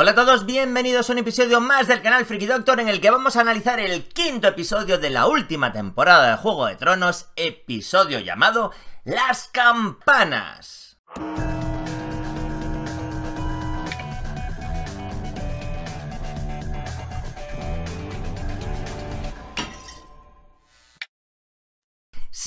Hola a todos, bienvenidos a un episodio más del canal Friki Doctor en el que vamos a analizar el quinto episodio de la última temporada de Juego de Tronos, episodio llamado Las Campanas.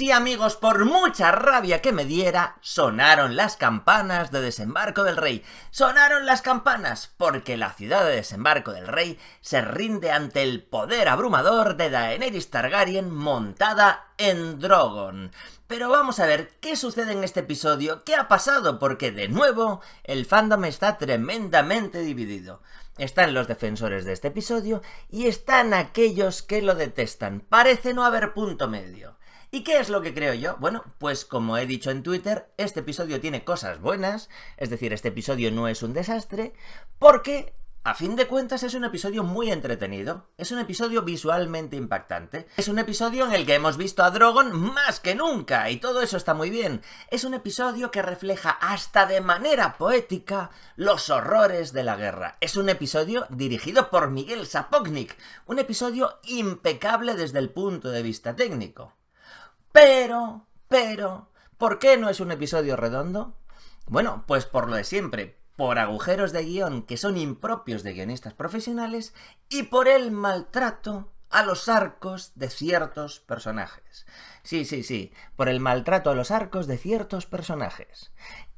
Sí amigos, por mucha rabia que me diera, sonaron las campanas de desembarco del rey. Sonaron las campanas porque la ciudad de desembarco del rey se rinde ante el poder abrumador de Daenerys Targaryen montada en Drogon. Pero vamos a ver qué sucede en este episodio, qué ha pasado, porque de nuevo el fandom está tremendamente dividido. Están los defensores de este episodio y están aquellos que lo detestan. Parece no haber punto medio. ¿Y qué es lo que creo yo? Bueno, pues como he dicho en Twitter, este episodio tiene cosas buenas, es decir, este episodio no es un desastre, porque a fin de cuentas es un episodio muy entretenido, es un episodio visualmente impactante, es un episodio en el que hemos visto a Drogon más que nunca y todo eso está muy bien, es un episodio que refleja hasta de manera poética los horrores de la guerra, es un episodio dirigido por Miguel Sapochnik. un episodio impecable desde el punto de vista técnico. Pero, pero, ¿por qué no es un episodio redondo? Bueno, pues por lo de siempre, por agujeros de guión que son impropios de guionistas profesionales y por el maltrato a los arcos de ciertos personajes. Sí, sí, sí, por el maltrato a los arcos de ciertos personajes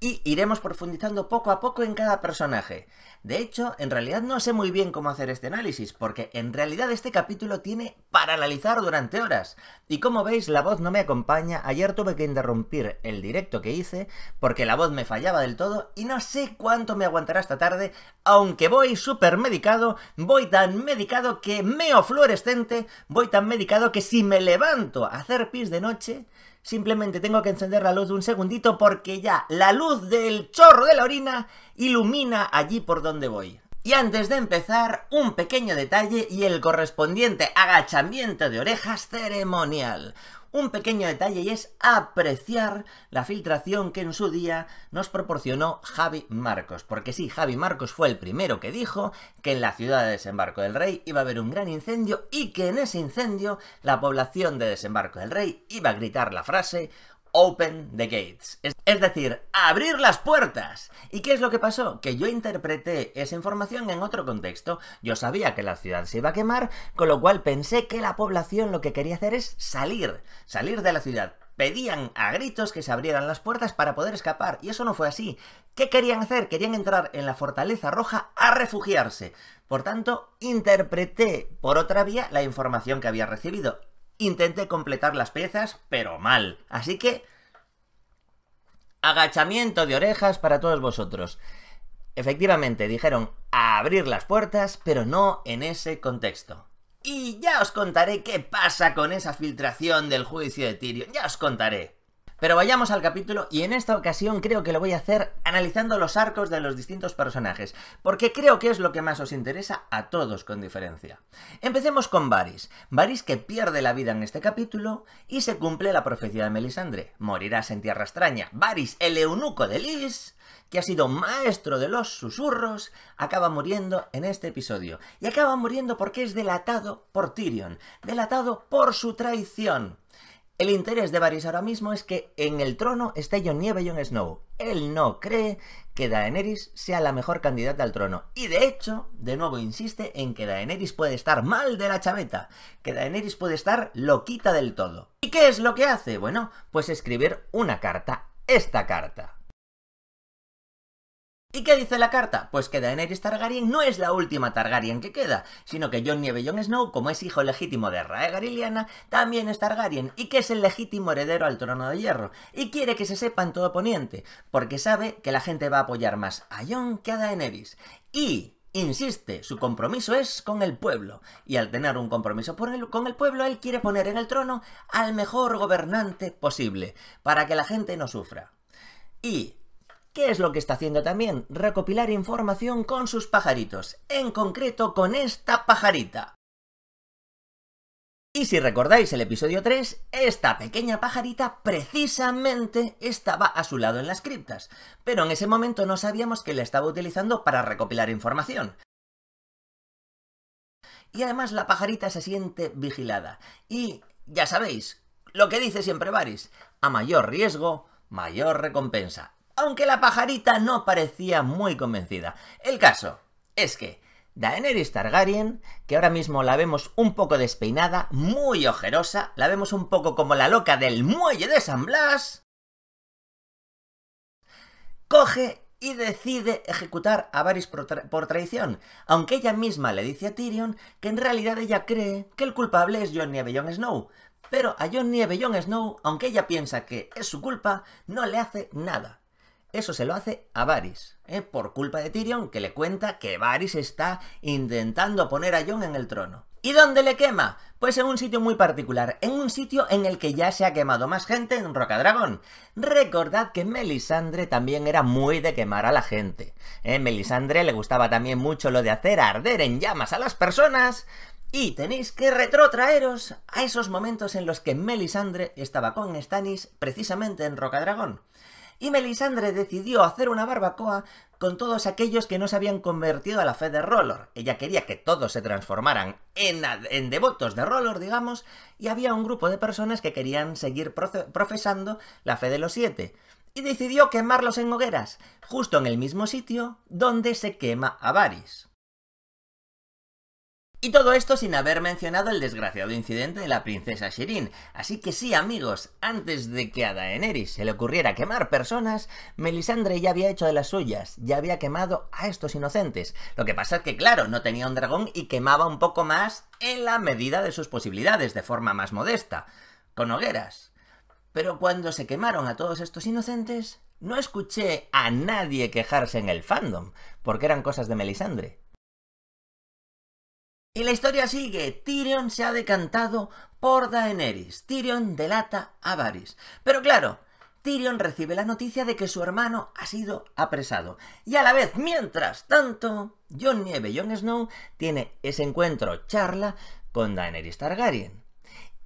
y iremos profundizando poco a poco en cada personaje. De hecho, en realidad no sé muy bien cómo hacer este análisis, porque en realidad este capítulo tiene para analizar durante horas. Y como veis, la voz no me acompaña, ayer tuve que interrumpir el directo que hice, porque la voz me fallaba del todo, y no sé cuánto me aguantará esta tarde, aunque voy súper medicado, voy tan medicado que meo fluorescente, voy tan medicado que si me levanto a hacer pis de noche, Simplemente tengo que encender la luz un segundito porque ya la luz del chorro de la orina ilumina allí por donde voy. Y antes de empezar, un pequeño detalle y el correspondiente agachamiento de orejas ceremonial un pequeño detalle y es apreciar la filtración que en su día nos proporcionó Javi Marcos. Porque sí, Javi Marcos fue el primero que dijo que en la ciudad de Desembarco del Rey iba a haber un gran incendio y que en ese incendio la población de Desembarco del Rey iba a gritar la frase Open the Gates, es decir, abrir las puertas. ¿Y qué es lo que pasó? Que yo interpreté esa información en otro contexto. Yo sabía que la ciudad se iba a quemar, con lo cual pensé que la población lo que quería hacer es salir, salir de la ciudad. Pedían a gritos que se abrieran las puertas para poder escapar, y eso no fue así. ¿Qué querían hacer? Querían entrar en la Fortaleza Roja a refugiarse. Por tanto, interpreté por otra vía la información que había recibido intenté completar las piezas, pero mal. Así que... Agachamiento de orejas para todos vosotros. Efectivamente, dijeron abrir las puertas, pero no en ese contexto. Y ya os contaré qué pasa con esa filtración del juicio de Tyrion, Ya os contaré. Pero vayamos al capítulo y en esta ocasión creo que lo voy a hacer analizando los arcos de los distintos personajes, porque creo que es lo que más os interesa a todos con diferencia. Empecemos con Varys. Varys que pierde la vida en este capítulo y se cumple la profecía de Melisandre. Morirás en tierra extraña. Varys, el eunuco de Lys, que ha sido maestro de los susurros, acaba muriendo en este episodio. Y acaba muriendo porque es delatado por Tyrion, delatado por su traición. El interés de Varys ahora mismo es que en el trono esté Jon Nieve y Jon Snow. Él no cree que Daenerys sea la mejor candidata al trono. Y de hecho, de nuevo insiste en que Daenerys puede estar mal de la chaveta, que Daenerys puede estar loquita del todo. ¿Y qué es lo que hace? Bueno, pues escribir una carta, esta carta. ¿Y qué dice la carta? Pues que Daenerys Targaryen no es la última Targaryen que queda, sino que Jon Nieve John Snow, como es hijo legítimo de y también es Targaryen y que es el legítimo heredero al trono de hierro, y quiere que se sepa en todo Poniente, porque sabe que la gente va a apoyar más a Jon que a Daenerys. Y Insiste, su compromiso es con el pueblo, y al tener un compromiso con el pueblo, él quiere poner en el trono al mejor gobernante posible, para que la gente no sufra. Y ¿Qué es lo que está haciendo también? Recopilar información con sus pajaritos, en concreto con esta pajarita. Y si recordáis el episodio 3, esta pequeña pajarita precisamente estaba a su lado en las criptas, pero en ese momento no sabíamos que la estaba utilizando para recopilar información. Y además la pajarita se siente vigilada. Y ya sabéis, lo que dice siempre Varys, a mayor riesgo, mayor recompensa aunque la pajarita no parecía muy convencida. El caso es que Daenerys Targaryen, que ahora mismo la vemos un poco despeinada, muy ojerosa, la vemos un poco como la loca del muelle de San Blas, coge y decide ejecutar a Varys por, traición, aunque ella misma le dice a Tyrion que en realidad ella cree que el culpable es John Nieve Snow. Pero a John Nieve Snow, aunque ella piensa que es su culpa, no le hace nada. Eso se lo hace a Varys, ¿eh? por culpa de Tyrion, que le cuenta que Varys está intentando poner a Jon en el trono. ¿Y dónde le quema? Pues en un sitio muy particular, en un sitio en el que ya se ha quemado más gente en Rocadragón. Recordad que Melisandre también era muy de quemar a la gente. ¿Eh? Melisandre le gustaba también mucho lo de hacer arder en llamas a las personas. Y tenéis que retrotraeros a esos momentos en los que Melisandre estaba con Stannis precisamente en Rocadragón y Melisandre decidió hacer una barbacoa con todos aquellos que no se habían convertido a la fe de Roller. Ella quería que todos se transformaran en, devotos de Rollor, digamos, y había un grupo de personas que querían seguir profesando la fe de los siete. Y decidió quemarlos en hogueras, justo en el mismo sitio donde se quema a Varys. Y todo esto sin haber mencionado el desgraciado incidente de la princesa Shirin. Así que sí, amigos, antes de que a Daenerys se le ocurriera quemar personas, Melisandre ya había hecho de las suyas, ya había quemado a estos inocentes. Lo que pasa es que, claro, no tenía un dragón y quemaba un poco más en la medida de sus posibilidades, de forma más modesta, con hogueras. Pero cuando se quemaron a todos estos inocentes, no escuché a nadie quejarse en el fandom, porque eran cosas de Melisandre. Y la historia sigue. Tyrion se ha decantado por Daenerys. Tyrion delata a Varys. Pero claro, Tyrion recibe la noticia de que su hermano ha sido apresado. Y a la vez, mientras tanto, John Nieve, Jon Snow, tiene ese encuentro, charla con Daenerys Targaryen.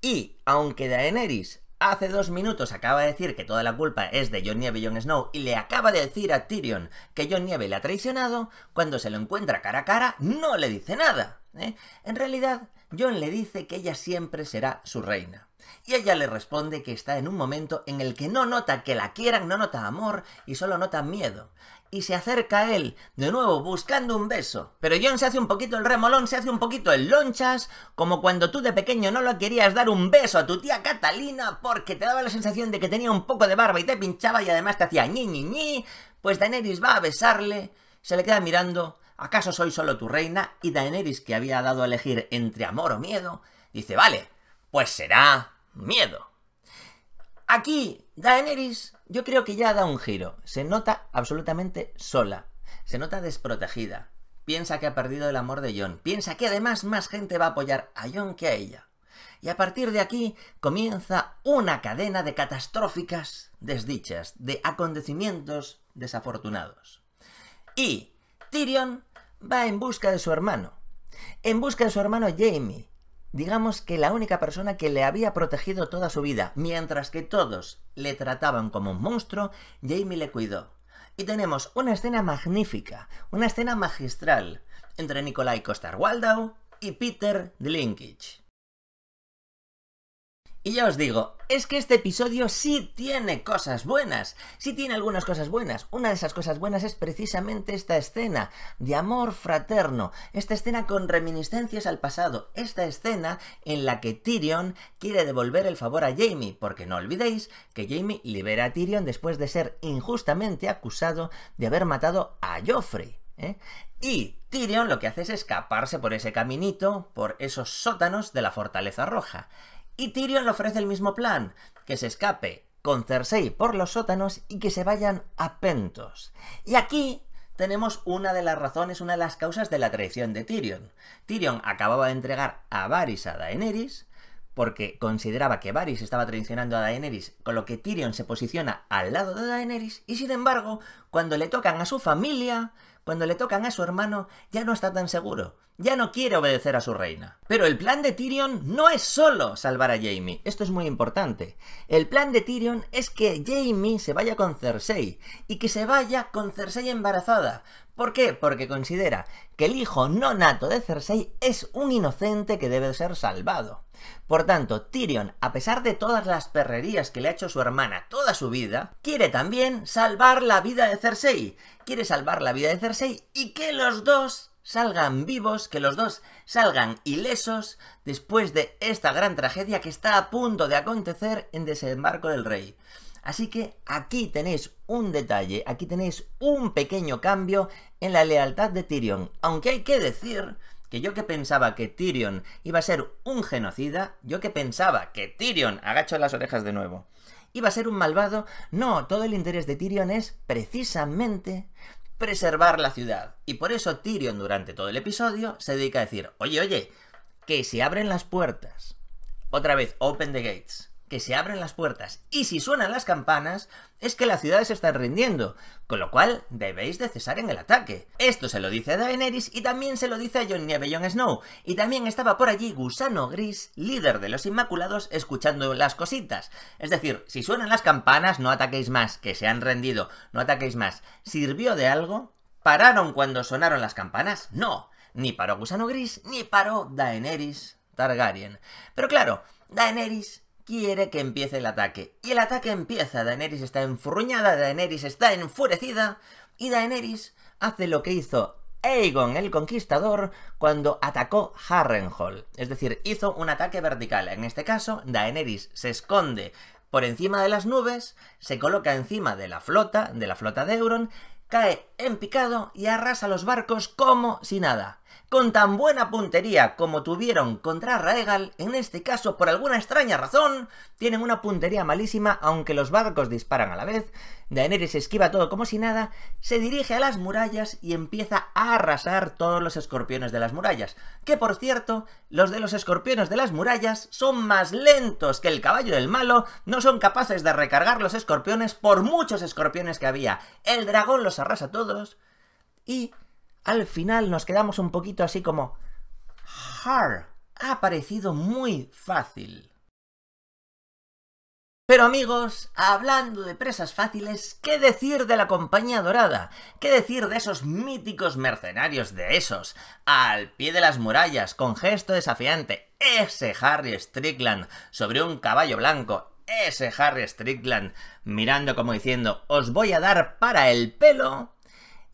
Y aunque Daenerys Hace dos minutos acaba de decir que toda la culpa es de John Nieve y Jon Snow y le acaba de decir a Tyrion que John Nieve le ha traicionado, cuando se lo encuentra cara a cara no le dice nada. ¿eh? En realidad, John le dice que ella siempre será su reina. Y ella le responde que está en un momento en el que no nota que la quieran, no nota amor y solo nota miedo y se acerca a él, de nuevo buscando un beso. Pero John se hace un poquito el remolón, se hace un poquito el lonchas, como cuando tú de pequeño no lo querías dar un beso a tu tía Catalina porque te daba la sensación de que tenía un poco de barba y te pinchaba y además te hacía ñi ñi ñi. Pues Daenerys va a besarle, se le queda mirando, ¿acaso soy solo tu reina? Y Daenerys, que había dado a elegir entre amor o miedo, dice, vale, pues será miedo. Aquí Daenerys yo creo que ya da un giro. Se nota absolutamente sola. Se nota desprotegida. Piensa que ha perdido el amor de John. Piensa que además más gente va a apoyar a John que a ella. Y a partir de aquí comienza una cadena de catastróficas desdichas, de acontecimientos desafortunados. Y Tyrion va en busca de su hermano. En busca de su hermano Jamie, digamos que la única persona que le había protegido toda su vida, mientras que todos le trataban como un monstruo, Jamie le cuidó. Y tenemos una escena magnífica, una escena magistral, entre Nikolai Costar-Waldau y Peter Dlinkich. Y ya os digo, es que este episodio sí tiene cosas buenas, sí tiene algunas cosas buenas. Una de esas cosas buenas es precisamente esta escena de amor fraterno, esta escena con reminiscencias al pasado, esta escena en la que Tyrion quiere devolver el favor a Jamie, porque no olvidéis que Jamie libera a Tyrion después de ser injustamente acusado de haber matado a Joffrey. ¿eh? Y Tyrion lo que hace es escaparse por ese caminito, por esos sótanos de la Fortaleza Roja. Y Tyrion le ofrece el mismo plan, que se escape con Cersei por los sótanos y que se vayan a Pentos. Y aquí tenemos una de las razones, una de las causas de la traición de Tyrion. Tyrion acababa de entregar a Varys a Daenerys porque consideraba que Varys estaba traicionando a Daenerys, con lo que Tyrion se posiciona al lado de Daenerys y sin embargo, cuando le tocan a su familia, cuando le tocan a su hermano, ya no está tan seguro ya no quiere obedecer a su reina. Pero el plan de Tyrion no es solo salvar a Jaime, esto es muy importante. El plan de Tyrion es que Jaime se vaya con Cersei y que se vaya con Cersei embarazada. ¿Por qué? Porque considera que el hijo no nato de Cersei es un inocente que debe ser salvado. Por tanto, Tyrion, a pesar de todas las perrerías que le ha hecho su hermana toda su vida, quiere también salvar la vida de Cersei. Quiere salvar la vida de Cersei y que los dos salgan vivos, que los dos salgan ilesos después de esta gran tragedia que está a punto de acontecer en Desembarco del Rey. Así que aquí tenéis un detalle, aquí tenéis un pequeño cambio en la lealtad de Tyrion. Aunque hay que decir que yo que pensaba que Tyrion iba a ser un genocida, yo que pensaba que Tyrion, agacho las orejas de nuevo, iba a ser un malvado, no, todo el interés de Tyrion es precisamente preservar la ciudad. Y por eso Tyrion durante todo el episodio se dedica a decir, oye, oye, que si abren las puertas. Otra vez, open the gates que se abren las puertas y si suenan las campanas es que la ciudad se está rindiendo, con lo cual debéis de cesar en el ataque. Esto se lo dice a Daenerys y también se lo dice a Jon Snow, y también estaba por allí Gusano Gris, líder de los Inmaculados, escuchando las cositas. Es decir, si suenan las campanas no ataquéis más, que se han rendido, no ataquéis más. ¿Sirvió de algo? ¿Pararon cuando sonaron las campanas? No, ni paró Gusano Gris, ni paró Daenerys Targaryen. Pero claro, Daenerys quiere que empiece el ataque. Y el ataque empieza, Daenerys está enfurruñada, Daenerys está enfurecida, y Daenerys hace lo que hizo Aegon el Conquistador cuando atacó Harrenhal. Es decir, hizo un ataque vertical. En este caso, Daenerys se esconde por encima de las nubes, se coloca encima de la flota, de la flota de Euron, cae en picado y arrasa los barcos como si nada con tan buena puntería como tuvieron contra Raegal, en este caso por alguna extraña razón, tienen una puntería malísima aunque los barcos disparan a la vez, Daenerys esquiva todo como si nada, se dirige a las murallas y empieza a arrasar todos los escorpiones de las murallas, que por cierto, los de los escorpiones de las murallas son más lentos que el caballo del malo, no son capaces de recargar los escorpiones por muchos escorpiones que había, el dragón los arrasa todos y al final nos quedamos un poquito así como... har Ha parecido muy fácil. Pero amigos, hablando de presas fáciles, ¿qué decir de la Compañía Dorada? ¿Qué decir de esos míticos mercenarios de esos? Al pie de las murallas, con gesto desafiante, ese Harry Strickland sobre un caballo blanco, ese Harry Strickland mirando como diciendo, os voy a dar para el pelo,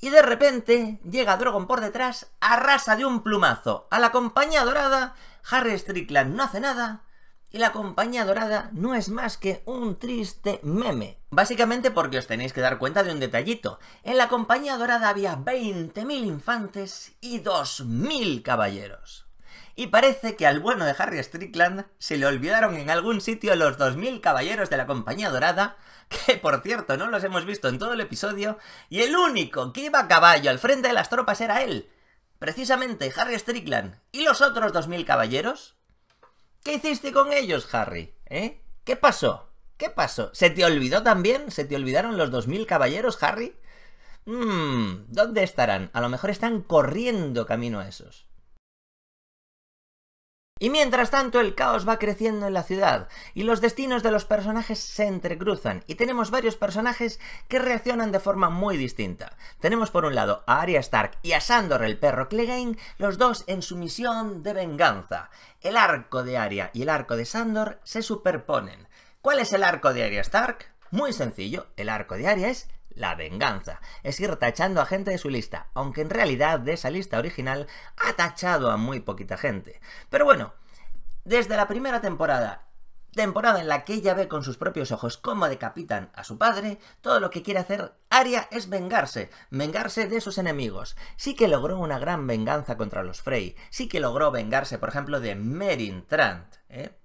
y de repente llega Drogon por detrás, arrasa de un plumazo a la compañía dorada, Harry Strickland no hace nada, y la compañía dorada no es más que un triste meme. Básicamente porque os tenéis que dar cuenta de un detallito. En la compañía dorada había 20.000 infantes y 2.000 caballeros y parece que al bueno de Harry Strickland se le olvidaron en algún sitio los 2.000 caballeros de la Compañía Dorada, que por cierto no los hemos visto en todo el episodio, y el único que iba a caballo al frente de las tropas era él, precisamente Harry Strickland y los otros 2.000 caballeros. ¿Qué hiciste con ellos, Harry? ¿Eh? ¿Qué pasó? ¿Qué pasó? ¿Se te olvidó también? ¿Se te olvidaron los 2.000 caballeros, Harry? Mmm, ¿dónde estarán? A lo mejor están corriendo camino a esos. Y mientras tanto el caos va creciendo en la ciudad y los destinos de los personajes se entrecruzan y tenemos varios personajes que reaccionan de forma muy distinta. Tenemos por un lado a Arya Stark y a Sandor el perro Clegane, los dos en su misión de venganza. El arco de Arya y el arco de Sandor se superponen. ¿Cuál es el arco de Arya Stark? Muy sencillo, el arco de Arya es la venganza. Es ir tachando a gente de su lista, aunque en realidad de esa lista original ha tachado a muy poquita gente. Pero bueno, desde la primera temporada temporada en la que ella ve con sus propios ojos cómo decapitan a su padre, todo lo que quiere hacer Arya es vengarse, vengarse de sus enemigos. Sí que logró una gran venganza contra los Frey, sí que logró vengarse, por ejemplo, de Merin Trant, ¿eh?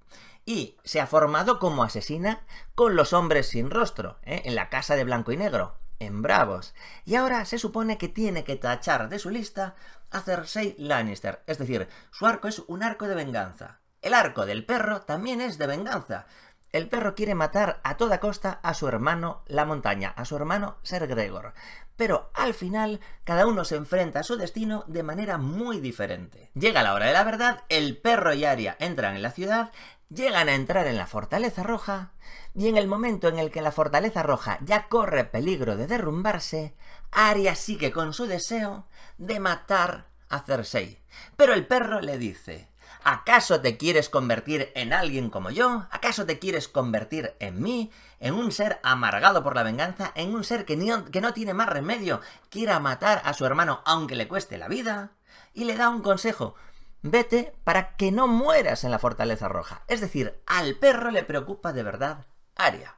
y se ha formado como asesina con los hombres sin rostro, ¿eh? en la casa de blanco y negro, en Bravos. Y ahora se supone que tiene que tachar de su lista a Cersei Lannister, es decir, su arco es un arco de venganza. El arco del perro también es de venganza. El perro quiere matar a toda costa a su hermano La Montaña, a su hermano Ser Gregor. Pero al final, cada uno se enfrenta a su destino de manera muy diferente. Llega la hora de la verdad, el perro y Aria entran en la ciudad llegan a entrar en la Fortaleza Roja y en el momento en el que la Fortaleza Roja ya corre peligro de derrumbarse, Arya sigue con su deseo de matar a Cersei. Pero el perro le dice, ¿acaso te quieres convertir en alguien como yo? ¿Acaso te quieres convertir en mí? En un ser amargado por la venganza, en un ser que, que no tiene más remedio, quiera matar a su hermano aunque le cueste la vida. Y le da un consejo, vete para que no mueras en la Fortaleza Roja. Es decir, al perro le preocupa de verdad Aria.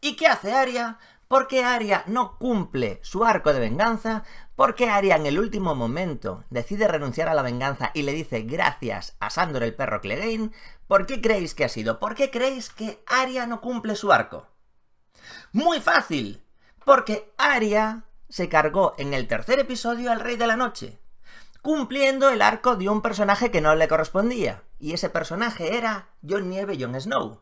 ¿Y qué hace Aria? ¿Por qué Aria no cumple su arco de venganza? ¿Por qué Aria en el último momento decide renunciar a la venganza y le dice gracias a Sandor el perro Clegane? ¿Por qué creéis que ha sido? ¿Por qué creéis que Aria no cumple su arco? Muy fácil, porque Aria se cargó en el tercer episodio al Rey de la Noche cumpliendo el arco de un personaje que no le correspondía. Y ese personaje era John Nieve Jon Snow.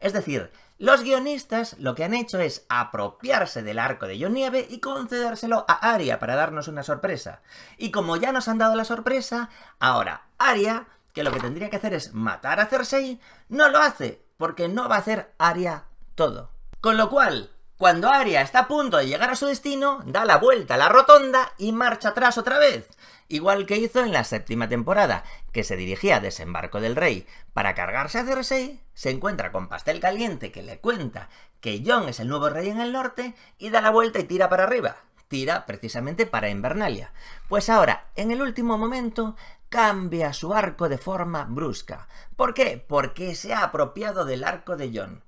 Es decir, los guionistas lo que han hecho es apropiarse del arco de John Nieve y concedérselo a Aria para darnos una sorpresa. Y como ya nos han dado la sorpresa, ahora Aria, que lo que tendría que hacer es matar a Cersei, no lo hace, porque no va a hacer Aria todo. Con lo cual, cuando Aria está a punto de llegar a su destino, da la vuelta a la rotonda y marcha atrás otra vez igual que hizo en la séptima temporada, que se dirigía a Desembarco del Rey. Para cargarse a Cersei, se encuentra con Pastel Caliente que le cuenta que John es el nuevo rey en el norte y da la vuelta y tira para arriba. Tira precisamente para Invernalia. Pues ahora, en el último momento, cambia su arco de forma brusca. ¿Por qué? Porque se ha apropiado del arco de John.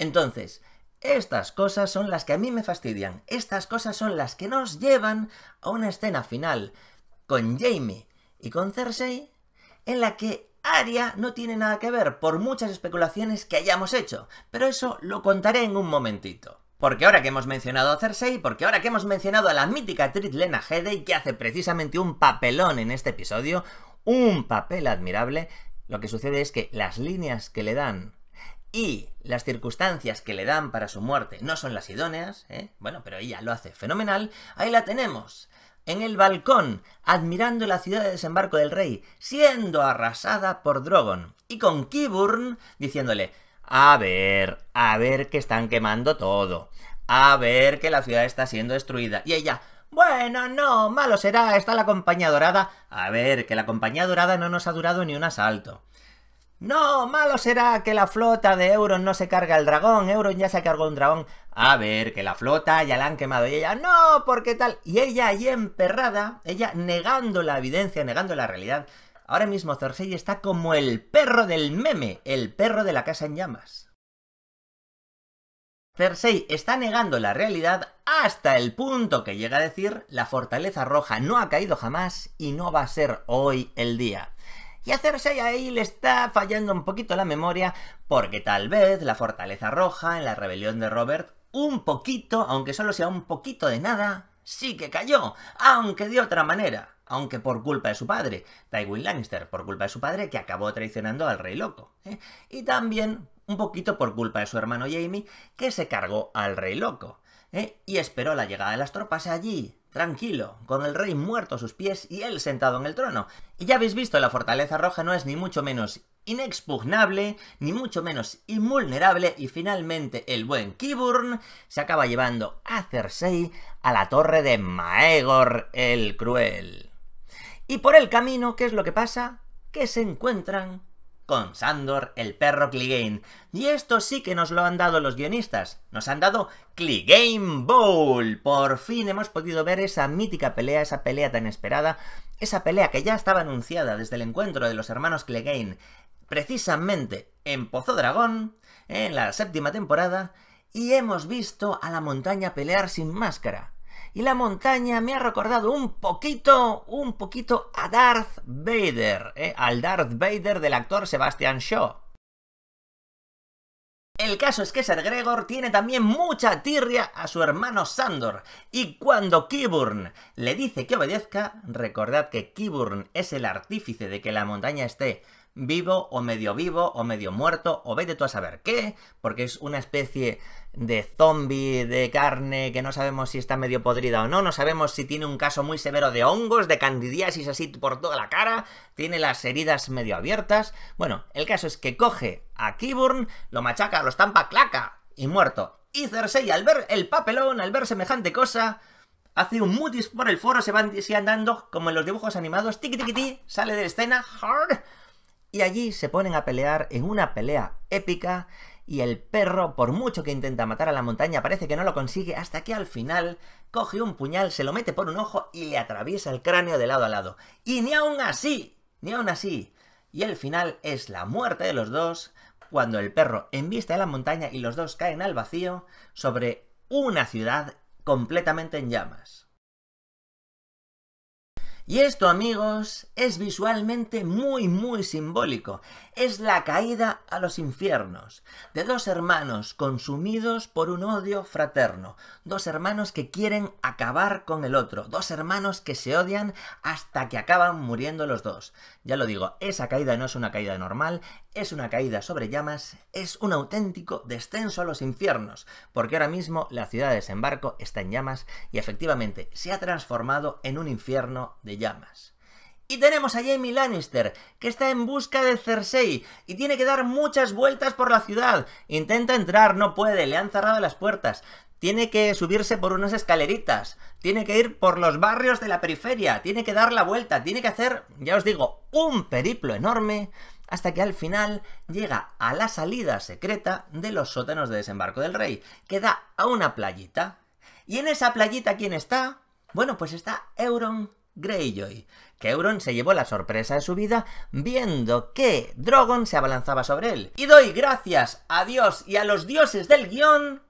Entonces, estas cosas son las que a mí me fastidian, estas cosas son las que nos llevan a una escena final con Jaime y con Cersei, en la que Aria no tiene nada que ver por muchas especulaciones que hayamos hecho, pero eso lo contaré en un momentito. Porque ahora que hemos mencionado a Cersei, porque ahora que hemos mencionado a la mítica actriz Lena Headey, que hace precisamente un papelón en este episodio, un papel admirable, lo que sucede es que las líneas que le dan y las circunstancias que le dan para su muerte no son las idóneas, ¿eh? bueno, pero ella lo hace fenomenal, ahí la tenemos en el balcón, admirando la ciudad de desembarco del rey, siendo arrasada por Drogon, y con Kiburn diciéndole, a ver, a ver que están quemando todo, a ver que la ciudad está siendo destruida, y ella, bueno, no, malo será, está la compañía dorada, a ver que la compañía dorada no nos ha durado ni un asalto. No, malo será que la flota de Euron no se carga el dragón. Euron ya se cargó un dragón. A ver, que la flota ya la han quemado. Y ella, no, porque tal. Y ella ahí emperrada, ella negando la evidencia, negando la realidad. Ahora mismo Cersei está como el perro del meme, el perro de la casa en llamas. Cersei está negando la realidad hasta el punto que llega a decir la fortaleza roja no ha caído jamás y no va a ser hoy el día. Y hacerse ahí le está fallando un poquito la memoria porque tal vez la Fortaleza Roja en la rebelión de Robert un poquito, aunque solo sea un poquito de nada, sí que cayó, aunque de otra manera, aunque por culpa de su padre, Tywin Lannister, por culpa de su padre que acabó traicionando al Rey Loco. ¿eh? Y también un poquito por culpa de su hermano Jamie que se cargó al Rey Loco. ¿eh? y esperó la llegada de las tropas allí, tranquilo, con el rey muerto a sus pies y él sentado en el trono. Y ya habéis visto, la fortaleza roja no es ni mucho menos inexpugnable, ni mucho menos invulnerable, y finalmente el buen Kiburn se acaba llevando a Cersei a la torre de Maegor el Cruel. Y por el camino, ¿qué es lo que pasa? Que se encuentran con Sandor el perro Clegane. Y esto sí que nos lo han dado los guionistas. Nos han dado Clegane Bowl. Por fin hemos podido ver esa mítica pelea, esa pelea tan esperada, esa pelea que ya estaba anunciada desde el encuentro de los hermanos Clegane, precisamente en Pozo Dragón, en la séptima temporada, y hemos visto a la montaña pelear sin máscara y la montaña me ha recordado un poquito, un poquito a Darth Vader, eh, al Darth Vader del actor Sebastian Shaw. El caso es que Ser Gregor tiene también mucha tirria a su hermano Sandor, y cuando Kiburn le dice que obedezca, recordad que Kiburn es el artífice de que la montaña esté vivo o medio vivo o medio muerto o vete tú a saber qué, porque es una especie de zombie de carne que no sabemos si está medio podrida o no, no sabemos si tiene un caso muy severo de hongos, de candidiasis así por toda la cara, tiene las heridas medio abiertas. Bueno, el caso es que coge a Kiburn, lo machaca, lo estampa, claca y muerto. Y Cersei al ver el papelón, al ver semejante cosa, hace un mutis por el foro, se van se andando como en los dibujos animados, tiqui tiqui sale de escena, hard, y allí se ponen a pelear en una pelea épica y el perro, por mucho que intenta matar a la montaña, parece que no lo consigue hasta que al final coge un puñal, se lo mete por un ojo y le atraviesa el cráneo de lado a lado. Y ni aún así, ni aún así. Y el final es la muerte de los dos cuando el perro embiste a la montaña y los dos caen al vacío sobre una ciudad completamente en llamas. Y esto, amigos, es visualmente muy, muy simbólico. Es la caída a los infiernos de dos hermanos consumidos por un odio fraterno, dos hermanos que quieren acabar con el otro, dos hermanos que se odian hasta que acaban muriendo los dos. Ya lo digo, esa caída no es una caída normal, es una caída sobre llamas, es un auténtico descenso a los infiernos, porque ahora mismo la ciudad de desembarco está en llamas y efectivamente se ha transformado en un infierno de llamas. Y tenemos a Jamie Lannister, que está en busca de Cersei y tiene que dar muchas vueltas por la ciudad. Intenta entrar, no puede, le han cerrado las puertas. Tiene que subirse por unas escaleritas, tiene que ir por los barrios de la periferia, tiene que dar la vuelta, tiene que hacer, ya os digo, un periplo enorme hasta que al final llega a la salida secreta de los sótanos de desembarco del rey, que da a una playita. Y en esa playita, ¿quién está? Bueno, pues está Euron Greyjoy, que Euron se llevó la sorpresa de su vida viendo que Drogon se abalanzaba sobre él. Y doy gracias a Dios y a los dioses del guión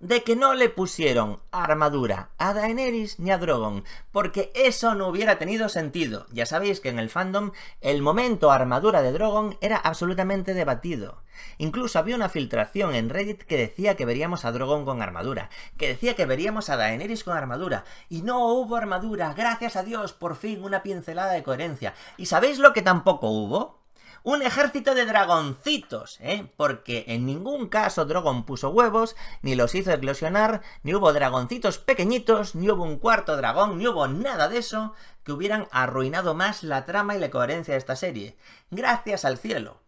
de que no le pusieron armadura a Daenerys ni a Drogon, porque eso no hubiera tenido sentido. Ya sabéis que en el fandom el momento armadura de Drogon era absolutamente debatido. Incluso había una filtración en Reddit que decía que veríamos a Drogon con armadura, que decía que veríamos a Daenerys con armadura, y no hubo armadura, gracias a Dios, por fin una pincelada de coherencia. ¿Y sabéis lo que tampoco hubo? un ejército de dragoncitos, ¿eh? Porque en ningún caso Drogon puso huevos, ni los hizo eclosionar, ni hubo dragoncitos pequeñitos, ni hubo un cuarto dragón, ni hubo nada de eso que hubieran arruinado más la trama y la coherencia de esta serie. Gracias al cielo.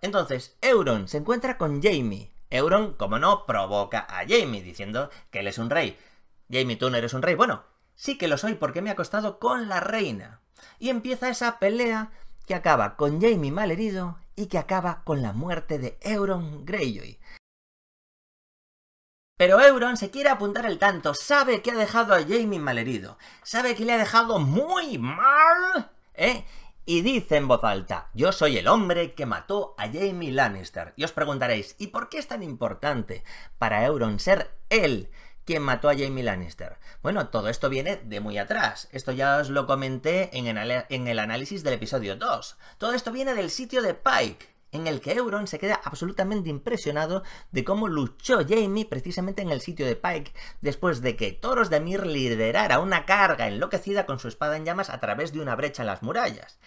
Entonces, Euron se encuentra con Jamie. Euron, como no, provoca a Jamie diciendo que él es un rey. Jamie, tú no eres un rey. Bueno, sí que lo soy porque me he acostado con la reina. Y empieza esa pelea acaba con Jamie malherido y que acaba con la muerte de Euron Greyjoy. Pero Euron se quiere apuntar el tanto, sabe que ha dejado a Jamie malherido, sabe que le ha dejado muy mal, ¿eh? Y dice en voz alta, yo soy el hombre que mató a Jamie Lannister. Y os preguntaréis, ¿y por qué es tan importante para Euron ser él quien mató a Jamie Lannister. Bueno, todo esto viene de muy atrás. Esto ya os lo comenté en el, en el análisis del episodio 2. Todo esto viene del sitio de Pike, en el que Euron se queda absolutamente impresionado de cómo luchó Jaime precisamente en el sitio de Pike después de que Toros de Mir liderara una carga enloquecida con su espada en llamas a través de una brecha en las murallas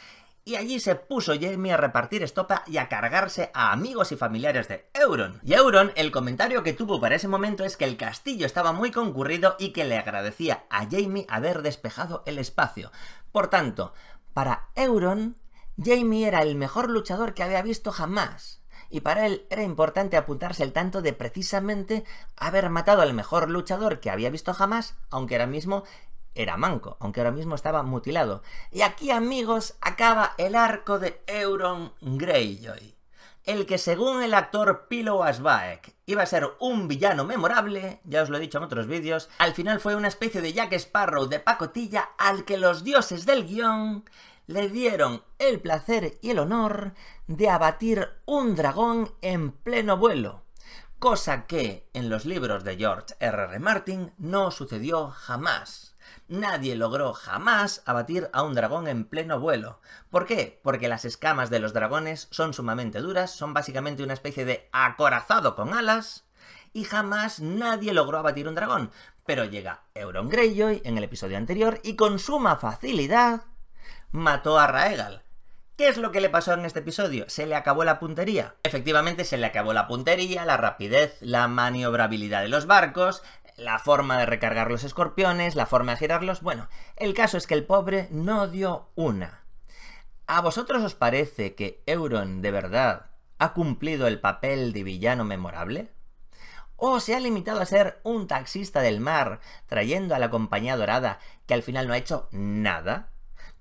y allí se puso Jamie a repartir estopa y a cargarse a amigos y familiares de Euron. Y Euron, el comentario que tuvo para ese momento es que el castillo estaba muy concurrido y que le agradecía a Jamie haber despejado el espacio. Por tanto, para Euron, Jamie era el mejor luchador que había visto jamás. Y para él era importante apuntarse el tanto de precisamente haber matado al mejor luchador que había visto jamás, aunque era mismo era manco, aunque ahora mismo estaba mutilado. Y aquí, amigos, acaba el arco de Euron Greyjoy, el que según el actor Pilo Asbaek iba a ser un villano memorable, ya os lo he dicho en otros vídeos, al final fue una especie de Jack Sparrow de pacotilla al que los dioses del guión le dieron el placer y el honor de abatir un dragón en pleno vuelo, cosa que en los libros de George Rr R. Martin no sucedió jamás nadie logró jamás abatir a un dragón en pleno vuelo. ¿Por qué? Porque las escamas de los dragones son sumamente duras, son básicamente una especie de acorazado con alas, y jamás nadie logró abatir un dragón. Pero llega Euron Greyjoy en el episodio anterior y con suma facilidad mató a Raegal. ¿Qué es lo que le pasó en este episodio? ¿Se le acabó la puntería? Efectivamente, se le acabó la puntería, la rapidez, la maniobrabilidad de los barcos, la forma de recargar los escorpiones, la forma de girarlos. Bueno, el caso es que el pobre no dio una. ¿A vosotros os parece que Euron de verdad ha cumplido el papel de villano memorable? ¿O se ha limitado a ser un taxista del mar, trayendo a la compañía dorada, que al final no ha hecho nada?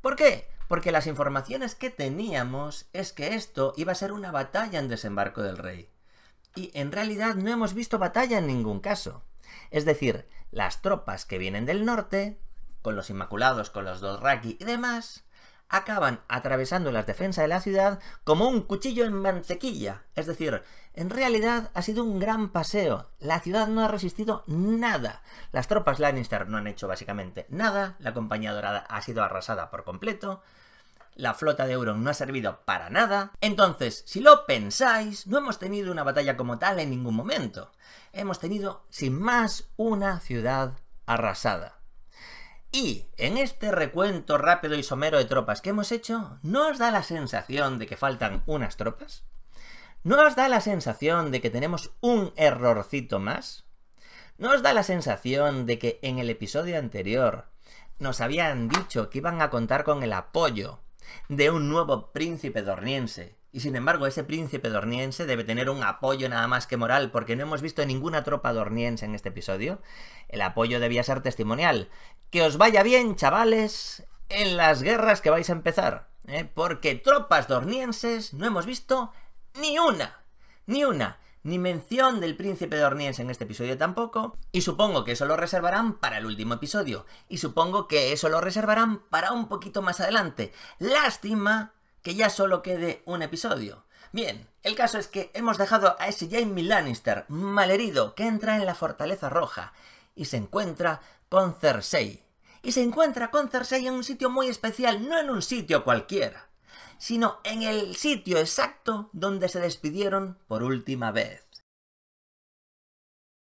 ¿Por qué? Porque las informaciones que teníamos es que esto iba a ser una batalla en desembarco del rey. Y en realidad no hemos visto batalla en ningún caso. Es decir, las tropas que vienen del norte, con los Inmaculados, con los Dothraki y demás, acaban atravesando las defensas de la ciudad como un cuchillo en mantequilla. Es decir, en realidad ha sido un gran paseo. La ciudad no ha resistido nada. Las tropas Lannister no han hecho básicamente nada. La Compañía Dorada ha sido arrasada por completo la flota de Euron no ha servido para nada. Entonces, si lo pensáis, no hemos tenido una batalla como tal en ningún momento. Hemos tenido, sin más, una ciudad arrasada. Y en este recuento rápido y somero de tropas que hemos hecho, ¿no os da la sensación de que faltan unas tropas? ¿No os da la sensación de que tenemos un errorcito más? ¿No os da la sensación de que en el episodio anterior nos habían dicho que iban a contar con el apoyo de un nuevo príncipe dorniense. Y sin embargo, ese príncipe dorniense debe tener un apoyo nada más que moral, porque no hemos visto ninguna tropa dorniense en este episodio. El apoyo debía ser testimonial. Que os vaya bien, chavales, en las guerras que vais a empezar. ¿eh? Porque tropas dornienses no hemos visto ni una. Ni una ni mención del príncipe de Orniens en este episodio tampoco, y supongo que eso lo reservarán para el último episodio, y supongo que eso lo reservarán para un poquito más adelante. Lástima que ya solo quede un episodio. Bien, el caso es que hemos dejado a ese Jaime Lannister malherido que entra en la Fortaleza Roja y se encuentra con Cersei. Y se encuentra con Cersei en un sitio muy especial, no en un sitio cualquiera sino en el sitio exacto donde se despidieron por última vez.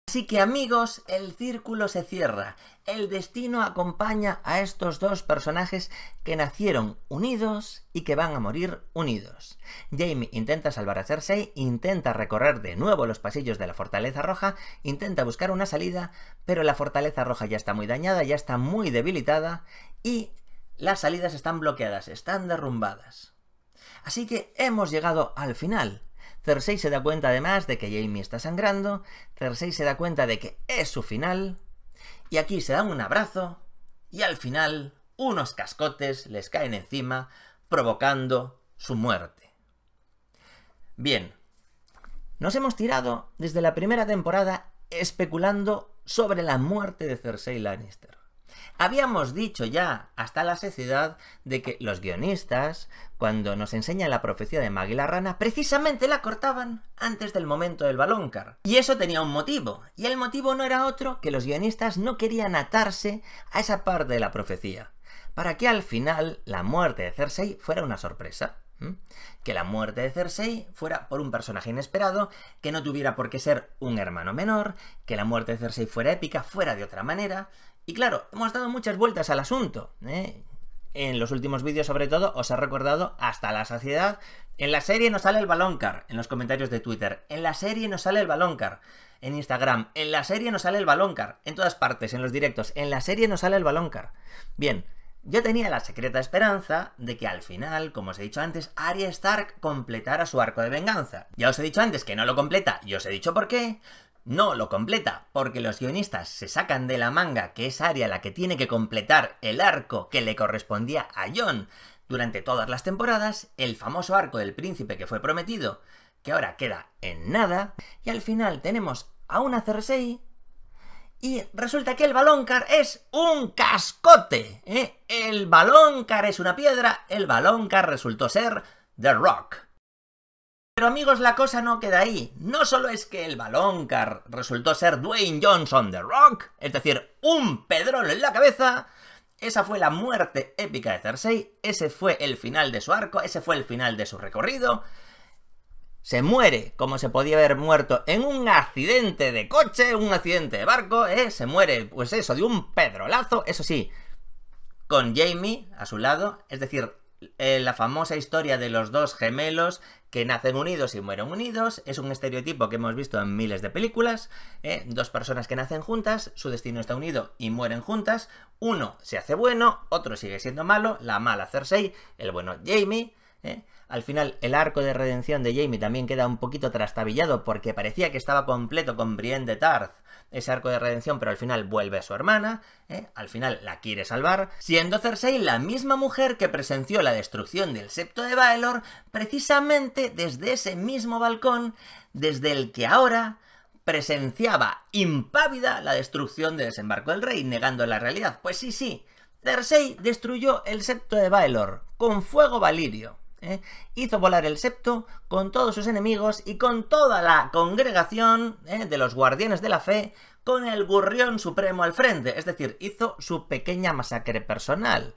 Así que amigos, el círculo se cierra. El destino acompaña a estos dos personajes que nacieron unidos y que van a morir unidos. Jamie intenta salvar a Cersei, intenta recorrer de nuevo los pasillos de la Fortaleza Roja, intenta buscar una salida, pero la Fortaleza Roja ya está muy dañada, ya está muy debilitada y las salidas están bloqueadas, están derrumbadas. Así que hemos llegado al final. Cersei se da cuenta además de que Jamie está sangrando, Cersei se da cuenta de que es su final, y aquí se dan un abrazo, y al final unos cascotes les caen encima, provocando su muerte. Bien, nos hemos tirado desde la primera temporada especulando sobre la muerte de Cersei Lannister. Habíamos dicho ya hasta la seciedad, de que los guionistas, cuando nos enseñan la profecía de Maguila Rana, precisamente la cortaban antes del momento del balóncar. Y eso tenía un motivo, y el motivo no era otro que los guionistas no querían atarse a esa parte de la profecía, para que al final la muerte de Cersei fuera una sorpresa. Que la muerte de Cersei fuera por un personaje inesperado, que no tuviera por qué ser un hermano menor, que la muerte de Cersei fuera épica, fuera de otra manera, y claro, hemos dado muchas vueltas al asunto. ¿eh? En los últimos vídeos, sobre todo, os he recordado hasta la saciedad. En la serie nos sale el balóncar. en los comentarios de Twitter. En la serie nos sale el balóncar. en Instagram. En la serie nos sale el balóncar. en todas partes, en los directos. En la serie nos sale el balóncar. Bien, yo tenía la secreta esperanza de que al final, como os he dicho antes, Arya Stark completara su arco de venganza. Ya os he dicho antes que no lo completa y os he dicho por qué, no lo completa, porque los guionistas se sacan de la manga que es área la que tiene que completar el arco que le correspondía a Jon durante todas las temporadas, el famoso arco del príncipe que fue prometido, que ahora queda en nada, y al final tenemos a una Cersei y resulta que el balóncar es un cascote. ¿eh? El balóncar es una piedra, el balóncar resultó ser The Rock. Pero amigos, la cosa no queda ahí. No solo es que el balón car resultó ser Dwayne Johnson The Rock, es decir, un pedrón en la cabeza. Esa fue la muerte épica de Cersei, ese fue el final de su arco, ese fue el final de su recorrido. Se muere como se podía haber muerto en un accidente de coche, un accidente de barco, ¿eh? se muere, pues eso, de un pedrolazo, eso sí, con Jamie a su lado, es decir, eh, la famosa historia de los dos gemelos que nacen unidos y mueren unidos, es un estereotipo que hemos visto en miles de películas, ¿eh? dos personas que nacen juntas, su destino está unido y mueren juntas, uno se hace bueno, otro sigue siendo malo, la mala Cersei, el bueno Jamie, ¿eh? Al final, el arco de redención de Jamie también queda un poquito trastabillado porque parecía que estaba completo con Brienne de Tarth, ese arco de redención, pero al final vuelve a su hermana, ¿eh? al final la quiere salvar, siendo Cersei la misma mujer que presenció la destrucción del septo de Baelor, precisamente desde ese mismo balcón desde el que ahora presenciaba impávida la destrucción de desembarco del rey, negando la realidad. Pues sí, sí, Cersei destruyó el septo de Baelor con fuego valirio. ¿eh? hizo volar el septo con todos sus enemigos y con toda la congregación ¿eh? de los guardianes de la fe, con el gurrión supremo al frente, es decir, hizo su pequeña masacre personal.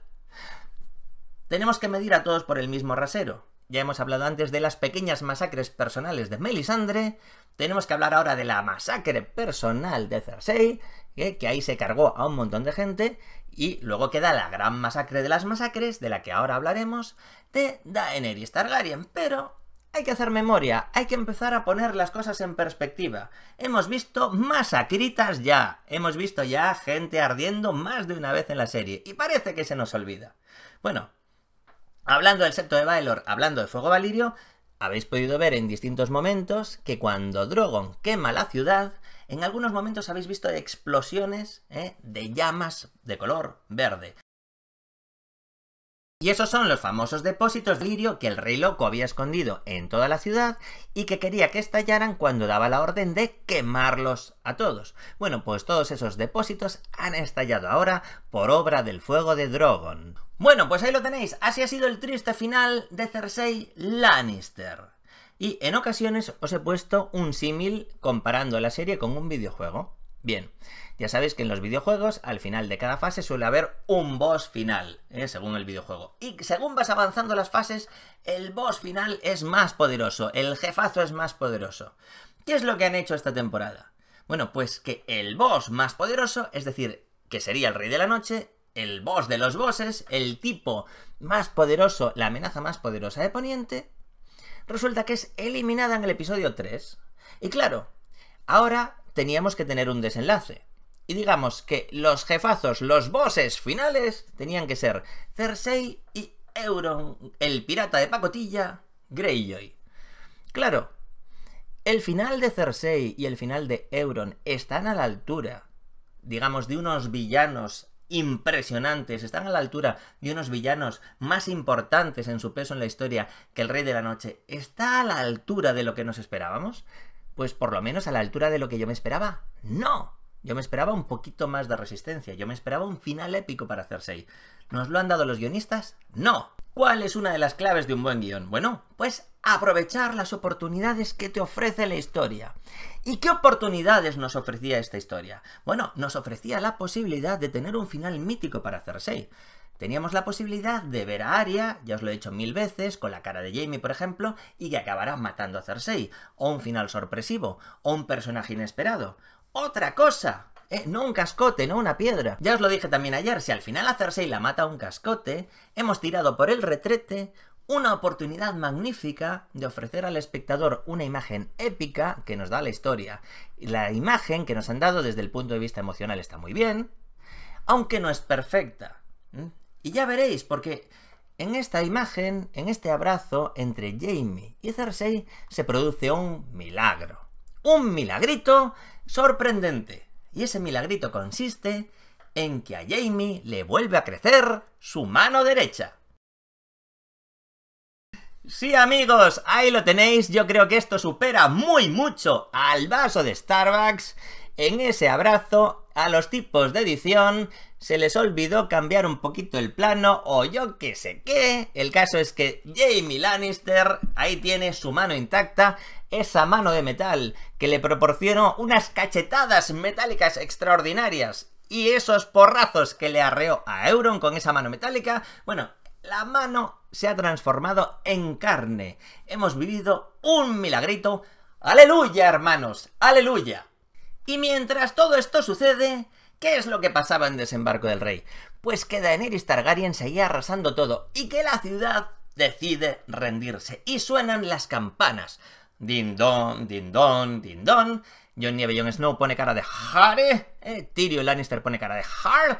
Tenemos que medir a todos por el mismo rasero. Ya hemos hablado antes de las pequeñas masacres personales de Melisandre, tenemos que hablar ahora de la masacre personal de Cersei, que ahí se cargó a un montón de gente, y luego queda la gran masacre de las masacres, de la que ahora hablaremos, de Daenerys Targaryen, pero hay que hacer memoria, hay que empezar a poner las cosas en perspectiva. Hemos visto masacritas ya, hemos visto ya gente ardiendo más de una vez en la serie, y parece que se nos olvida. Bueno, Hablando del septo de Baelor, hablando de Fuego Valirio, habéis podido ver en distintos momentos que cuando Drogon quema la ciudad, en algunos momentos habéis visto explosiones ¿eh? de llamas de color verde. Y esos son los famosos depósitos de lirio que el rey loco había escondido en toda la ciudad y que quería que estallaran cuando daba la orden de quemarlos a todos. Bueno, pues todos esos depósitos han estallado ahora por obra del fuego de Drogon. Bueno, pues ahí lo tenéis, así ha sido el triste final de Cersei Lannister. Y en ocasiones os he puesto un símil comparando la serie con un videojuego. Bien, ya sabéis que en los videojuegos al final de cada fase suele haber un boss final, ¿eh? según el videojuego. Y según vas avanzando las fases, el boss final es más poderoso, el jefazo es más poderoso. ¿Qué es lo que han hecho esta temporada? Bueno, pues que el boss más poderoso, es decir, que sería el Rey de la Noche, el boss de los bosses, el tipo más poderoso, la amenaza más poderosa de Poniente, resulta que es eliminada en el episodio 3. Y claro, ahora teníamos que tener un desenlace. Y digamos que los jefazos, los bosses finales, tenían que ser Cersei y Euron, el pirata de pacotilla, Greyjoy. Claro, el final de Cersei y el final de Euron están a la altura, digamos, de unos villanos impresionantes, están a la altura de unos villanos más importantes en su peso en la historia que el Rey de la Noche. ¿Está a la altura de lo que nos esperábamos? pues por lo menos a la altura de lo que yo me esperaba. ¡No! Yo me esperaba un poquito más de resistencia, yo me esperaba un final épico para Cersei. ¿Nos lo han dado los guionistas? ¡No! ¿Cuál es una de las claves de un buen guión? Bueno, pues aprovechar las oportunidades que te ofrece la historia. ¿Y qué oportunidades nos ofrecía esta historia? Bueno, nos ofrecía la posibilidad de tener un final mítico para Cersei. Teníamos la posibilidad de ver a Arya, ya os lo he dicho mil veces, con la cara de Jamie, por ejemplo, y que acabará matando a Cersei, o un final sorpresivo, o un personaje inesperado. ¡Otra cosa! Eh, no un cascote, no una piedra. Ya os lo dije también ayer, si al final a Cersei la mata un cascote, hemos tirado por el retrete una oportunidad magnífica de ofrecer al espectador una imagen épica que nos da la historia. La imagen que nos han dado desde el punto de vista emocional está muy bien, aunque no es perfecta. Y ya veréis, porque en esta imagen, en este abrazo entre Jamie y Cersei, se produce un milagro. Un milagrito sorprendente. Y ese milagrito consiste en que a Jamie le vuelve a crecer su mano derecha. Sí amigos, ahí lo tenéis, yo creo que esto supera muy mucho al vaso de Starbucks en ese abrazo, a los tipos de edición se les olvidó cambiar un poquito el plano o yo qué sé qué. El caso es que Jamie Lannister ahí tiene su mano intacta, esa mano de metal que le proporcionó unas cachetadas metálicas extraordinarias. Y esos porrazos que le arreó a Euron con esa mano metálica, bueno, la mano se ha transformado en carne. Hemos vivido un milagrito. Aleluya, hermanos, aleluya. Y mientras todo esto sucede, ¿qué es lo que pasaba en Desembarco del Rey? Pues que Daenerys Targaryen seguía arrasando todo y que la ciudad decide rendirse. Y suenan las campanas. Din-don, din-don, John Nieve Jon Snow pone cara de Jare. Eh, Tyrion Lannister pone cara de Har.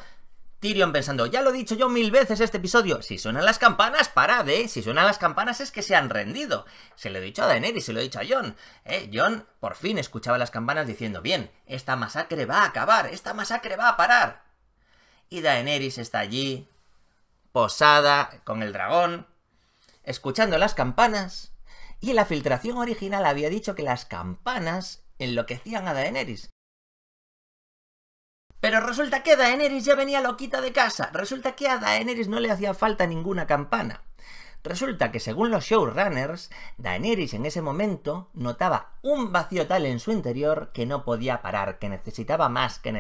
Tyrion pensando, ya lo he dicho yo mil veces este episodio, si suenan las campanas, parad, ¿eh? Si suenan las campanas es que se han rendido. Se lo he dicho a Daenerys, se lo he dicho a John. ¿Eh? John por fin escuchaba las campanas diciendo, bien, esta masacre va a acabar, esta masacre va a parar. Y Daenerys está allí, posada, con el dragón, escuchando las campanas. Y la filtración original había dicho que las campanas enloquecían a Daenerys. Pero resulta que Daenerys ya venía loquita de casa. Resulta que a Daenerys no le hacía falta ninguna campana. Resulta que según los showrunners, Daenerys en ese momento notaba un vacío tal en su interior que no podía parar, que necesitaba más, que,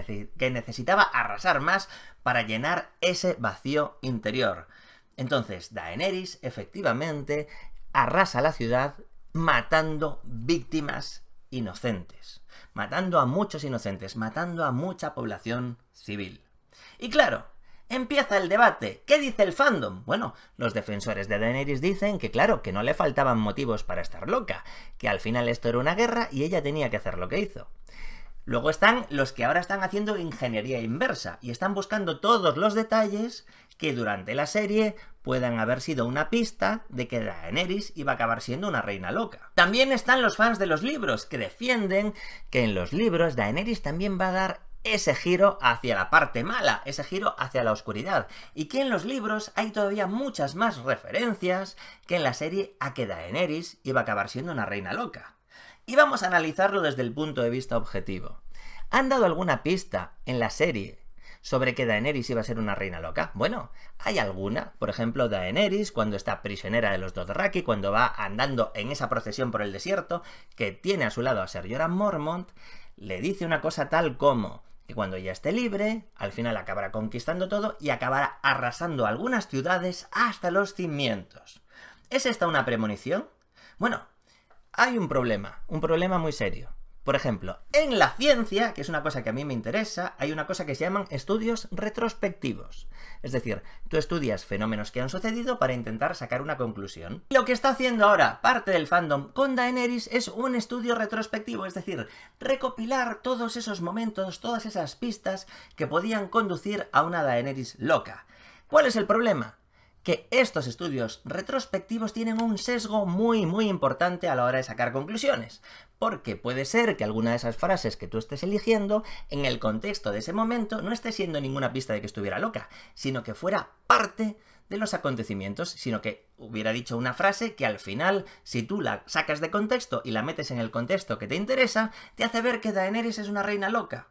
necesitaba arrasar más para llenar ese vacío interior. Entonces, Daenerys efectivamente arrasa la ciudad matando víctimas inocentes matando a muchos inocentes, matando a mucha población civil. Y claro, empieza el debate. ¿Qué dice el fandom? Bueno, los defensores de Daenerys dicen que claro, que no le faltaban motivos para estar loca, que al final esto era una guerra y ella tenía que hacer lo que hizo. Luego están los que ahora están haciendo ingeniería inversa y están buscando todos los detalles que durante la serie puedan haber sido una pista de que Daenerys iba a acabar siendo una reina loca. También están los fans de los libros, que defienden que en los libros Daenerys también va a dar ese giro hacia la parte mala, ese giro hacia la oscuridad, y que en los libros hay todavía muchas más referencias que en la serie a que Daenerys iba a acabar siendo una reina loca. Y vamos a analizarlo desde el punto de vista objetivo. ¿Han dado alguna pista en la serie sobre que Daenerys iba a ser una reina loca. Bueno, hay alguna, por ejemplo, Daenerys cuando está prisionera de los Dothraki, cuando va andando en esa procesión por el desierto, que tiene a su lado a Ser Jorah Mormont, le dice una cosa tal como que cuando ella esté libre, al final acabará conquistando todo y acabará arrasando algunas ciudades hasta los cimientos. ¿Es esta una premonición? Bueno, hay un problema, un problema muy serio. Por ejemplo, en la ciencia, que es una cosa que a mí me interesa, hay una cosa que se llaman estudios retrospectivos. Es decir, tú estudias fenómenos que han sucedido para intentar sacar una conclusión. Lo que está haciendo ahora parte del fandom con Daenerys es un estudio retrospectivo, es decir, recopilar todos esos momentos, todas esas pistas que podían conducir a una Daenerys loca. ¿Cuál es el problema? que estos estudios retrospectivos tienen un sesgo muy muy importante a la hora de sacar conclusiones, porque puede ser que alguna de esas frases que tú estés eligiendo, en el contexto de ese momento, no esté siendo ninguna pista de que estuviera loca, sino que fuera parte de los acontecimientos, sino que hubiera dicho una frase que al final, si tú la sacas de contexto y la metes en el contexto que te interesa, te hace ver que Daenerys es una reina loca,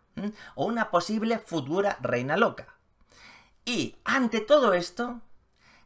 o una posible futura reina loca. Y ante todo esto,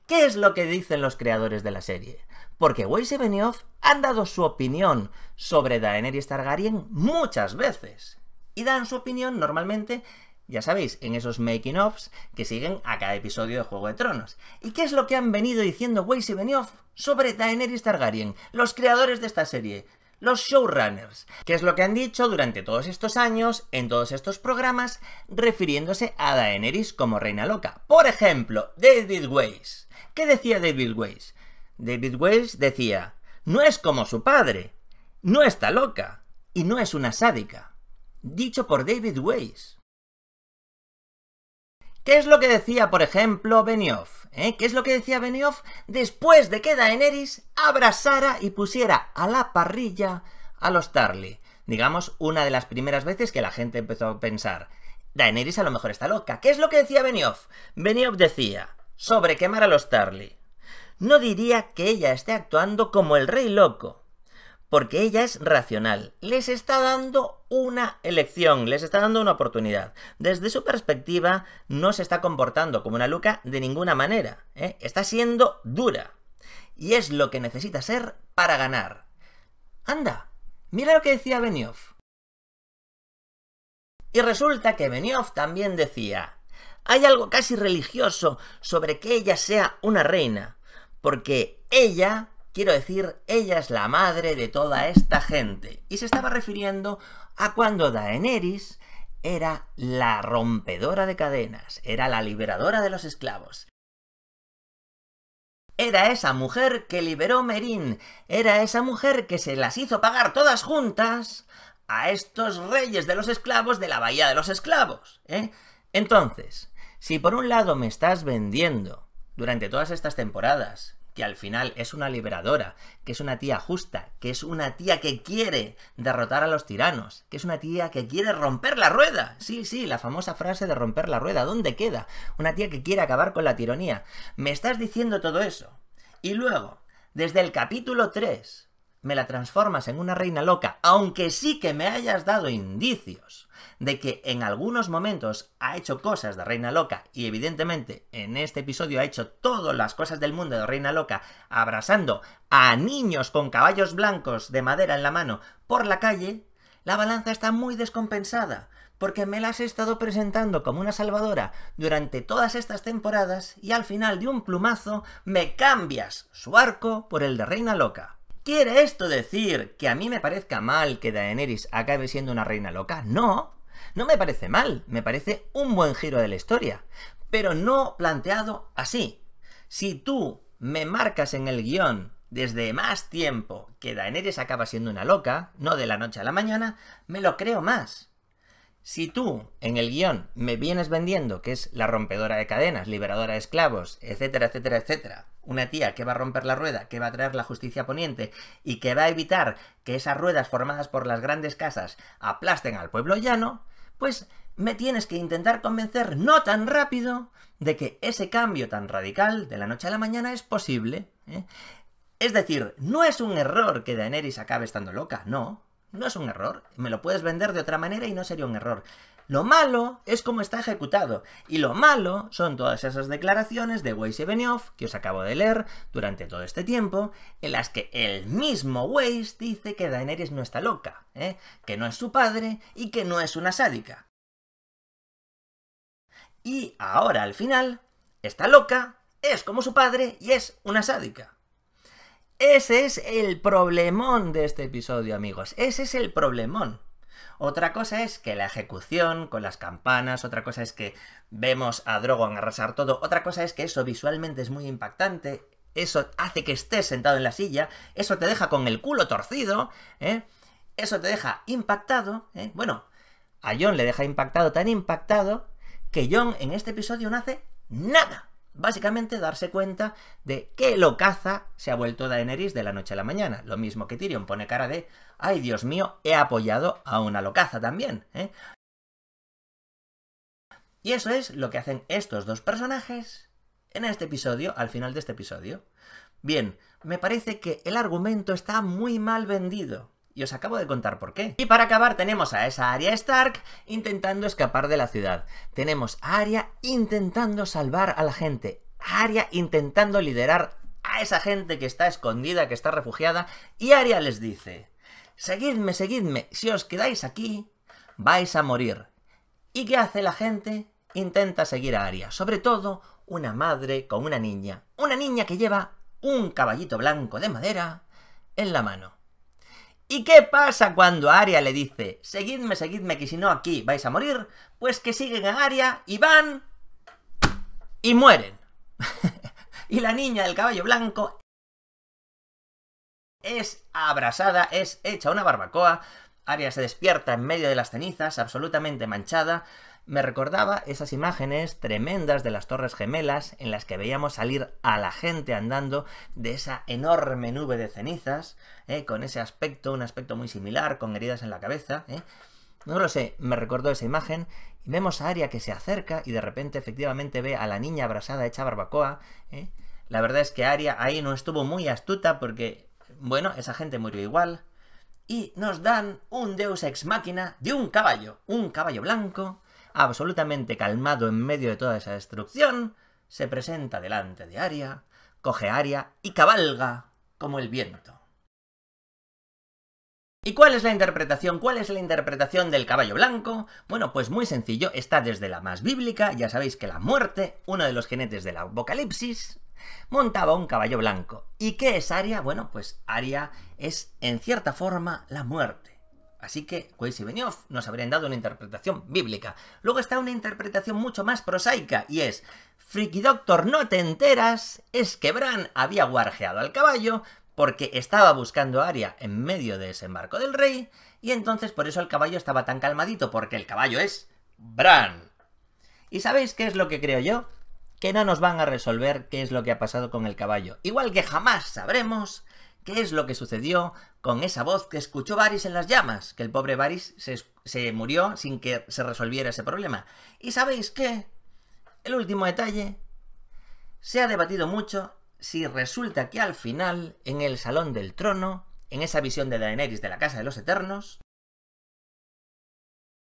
¿Qué es lo que dicen los creadores de la serie? Porque Weiss y Benioff han dado su opinión sobre Daenerys Targaryen muchas veces. Y dan su opinión normalmente, ya sabéis, en esos making-offs que siguen a cada episodio de Juego de Tronos. ¿Y qué es lo que han venido diciendo Weiss y Benioff sobre Daenerys Targaryen, los creadores de esta serie? los showrunners, ¿Qué es lo que han dicho durante todos estos años en todos estos programas refiriéndose a Daenerys como reina loca. Por ejemplo, David Weiss ¿Qué decía David Weiss? David Weiss decía, no es como su padre, no está loca y no es una sádica. Dicho por David Weiss. ¿Qué es lo que decía, por ejemplo, Benioff? ¿Eh? ¿Qué es lo que decía Benioff después de que Daenerys abrasara y pusiera a la parrilla a los Tarly? Digamos, una de las primeras veces que la gente empezó a pensar, Daenerys a lo mejor está loca. ¿Qué es lo que decía Benioff? Benioff decía, sobre quemar a los Tarly. No diría que ella esté actuando como el rey loco, porque ella es racional. Les está dando una elección, les está dando una oportunidad. Desde su perspectiva, no se está comportando como una Luca de ninguna manera. ¿eh? Está siendo dura. Y es lo que necesita ser para ganar. Anda, mira lo que decía Benioff. Y resulta que Benioff también decía, hay algo casi religioso sobre que ella sea una reina, porque ella, quiero decir, ella es la madre de toda esta gente. Y se estaba refiriendo a cuando Daenerys era la rompedora de cadenas, era la liberadora de los esclavos. Era esa mujer que liberó Merín, era esa mujer que se las hizo pagar todas juntas a estos reyes de los esclavos de la Bahía de los Esclavos. ¿eh? Entonces, si por un lado me estás vendiendo durante todas estas temporadas que al final es una liberadora, que es una tía justa, que es una tía que quiere derrotar a los tiranos, que es una tía que quiere romper la rueda. Sí, sí, la famosa frase de romper la rueda, ¿dónde queda? Una tía que quiere acabar con la tiranía. Me estás diciendo todo eso. Y luego, desde el capítulo 3, me la transformas en una reina loca, aunque sí que me hayas dado indicios de que en algunos momentos ha hecho cosas de Reina Loca y evidentemente en este episodio ha hecho todas las cosas del mundo de Reina Loca abrazando a niños con caballos blancos de madera en la mano por la calle, la balanza está muy descompensada, porque me las has estado presentando como una salvadora durante todas estas temporadas y al final de un plumazo me cambias su arco por el de Reina Loca. ¿Quiere esto decir que a mí me parezca mal que Daenerys acabe siendo una reina loca? No, no me parece mal, me parece un buen giro de la historia, pero no planteado así. Si tú me marcas en el guión desde más tiempo que Daenerys acaba siendo una loca, no de la noche a la mañana, me lo creo más. Si tú, en el guión, me vienes vendiendo que es la rompedora de cadenas, liberadora de esclavos, etcétera, etcétera, etcétera, una tía que va a romper la rueda, que va a traer la justicia poniente y que va a evitar que esas ruedas formadas por las grandes casas aplasten al pueblo llano, pues me tienes que intentar convencer no tan rápido de que ese cambio tan radical de la noche a la mañana es posible. ¿eh? Es decir, no es un error que Daenerys acabe estando loca, no. No es un error. Me lo puedes vender de otra manera y no sería un error. Lo malo es cómo está ejecutado, y lo malo son todas esas declaraciones de Weiss y que os acabo de leer durante todo este tiempo, en las que el mismo Weiss dice que Daenerys no está loca, ¿eh? que no es su padre y que no es una sádica. Y ahora al final, está loca, es como su padre y es una sádica. Ese es el problemón de este episodio, amigos. Ese es el problemón. Otra cosa es que la ejecución con las campanas, otra cosa es que vemos a Drogon arrasar todo, otra cosa es que eso visualmente es muy impactante, eso hace que estés sentado en la silla, eso te deja con el culo torcido, ¿eh? eso te deja impactado. ¿eh? Bueno, a John le deja impactado, tan impactado, que John en este episodio no hace nada. Básicamente darse cuenta de que locaza se ha vuelto Daenerys de la noche a la mañana. Lo mismo que Tyrion pone cara de, ay Dios mío, he apoyado a una locaza también. ¿eh? Y eso es lo que hacen estos dos personajes en este episodio, al final de este episodio. Bien, me parece que el argumento está muy mal vendido. Y os acabo de contar por qué. Y para acabar tenemos a esa Arya Stark intentando escapar de la ciudad. Tenemos a Arya intentando salvar a la gente. A Arya intentando liderar a esa gente que está escondida, que está refugiada. Y Arya les dice, seguidme, seguidme, si os quedáis aquí, vais a morir. ¿Y qué hace la gente? Intenta seguir a Arya. Sobre todo una madre con una niña. Una niña que lleva un caballito blanco de madera en la mano. ¿Y qué pasa cuando Aria le dice, seguidme, seguidme, que si no aquí vais a morir? Pues que siguen a Aria y van y mueren. y la niña del caballo blanco es abrasada, es hecha una barbacoa. Aria se despierta en medio de las cenizas, absolutamente manchada me recordaba esas imágenes tremendas de las Torres Gemelas en las que veíamos salir a la gente andando de esa enorme nube de cenizas, ¿eh? con ese aspecto, un aspecto muy similar, con heridas en la cabeza. ¿eh? No lo sé, me recordó esa imagen y vemos a Aria que se acerca y de repente efectivamente ve a la niña abrasada hecha barbacoa. ¿eh? La verdad es que Aria ahí no estuvo muy astuta porque, bueno, esa gente murió igual. Y nos dan un Deus ex máquina de un caballo, un caballo blanco absolutamente calmado en medio de toda esa destrucción, se presenta delante de Aria, coge Aria y cabalga como el viento. ¿Y cuál es la interpretación? ¿Cuál es la interpretación del caballo blanco? Bueno, pues muy sencillo, está desde la más bíblica, ya sabéis que la muerte, uno de los jinetes del Apocalipsis, montaba un caballo blanco. ¿Y qué es Aria? Bueno, pues Aria es en cierta forma la muerte. Así que Weiss y Benioff nos habrían dado una interpretación bíblica. Luego está una interpretación mucho más prosaica y es: Friki Doctor, no te enteras, es que Bran había guarjeado al caballo porque estaba buscando a Aria en medio de ese embarco del rey y entonces por eso el caballo estaba tan calmadito, porque el caballo es Bran. ¿Y sabéis qué es lo que creo yo? Que no nos van a resolver qué es lo que ha pasado con el caballo. Igual que jamás sabremos qué es lo que sucedió con esa voz que escuchó Varys en las llamas, que el pobre Varys se, se murió sin que se resolviera ese problema. ¿Y sabéis qué? El último detalle. Se ha debatido mucho si resulta que al final, en el Salón del Trono, en esa visión de Daenerys de la Casa de los Eternos,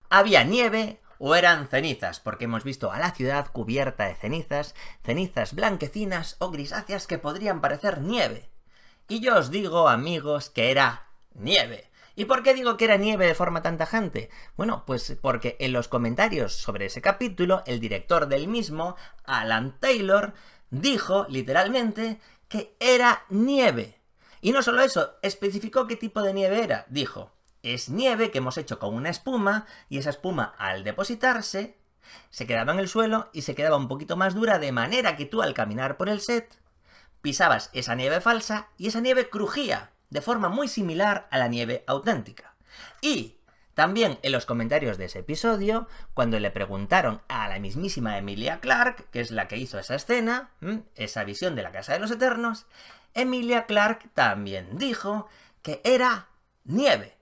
había nieve o eran cenizas, porque hemos visto a la ciudad cubierta de cenizas, cenizas blanquecinas o grisáceas que podrían parecer nieve. Y yo os digo, amigos, que era nieve. ¿Y por qué digo que era nieve de forma tan tajante? Bueno, pues porque en los comentarios sobre ese capítulo, el director del mismo, Alan Taylor, dijo literalmente que era nieve. Y no solo eso, especificó qué tipo de nieve era. Dijo, es nieve que hemos hecho con una espuma y esa espuma al depositarse se quedaba en el suelo y se quedaba un poquito más dura de manera que tú al caminar por el set Pisabas esa nieve falsa y esa nieve crujía de forma muy similar a la nieve auténtica. Y también en los comentarios de ese episodio, cuando le preguntaron a la mismísima Emilia Clark, que es la que hizo esa escena, esa visión de la Casa de los Eternos, Emilia Clark también dijo que era nieve.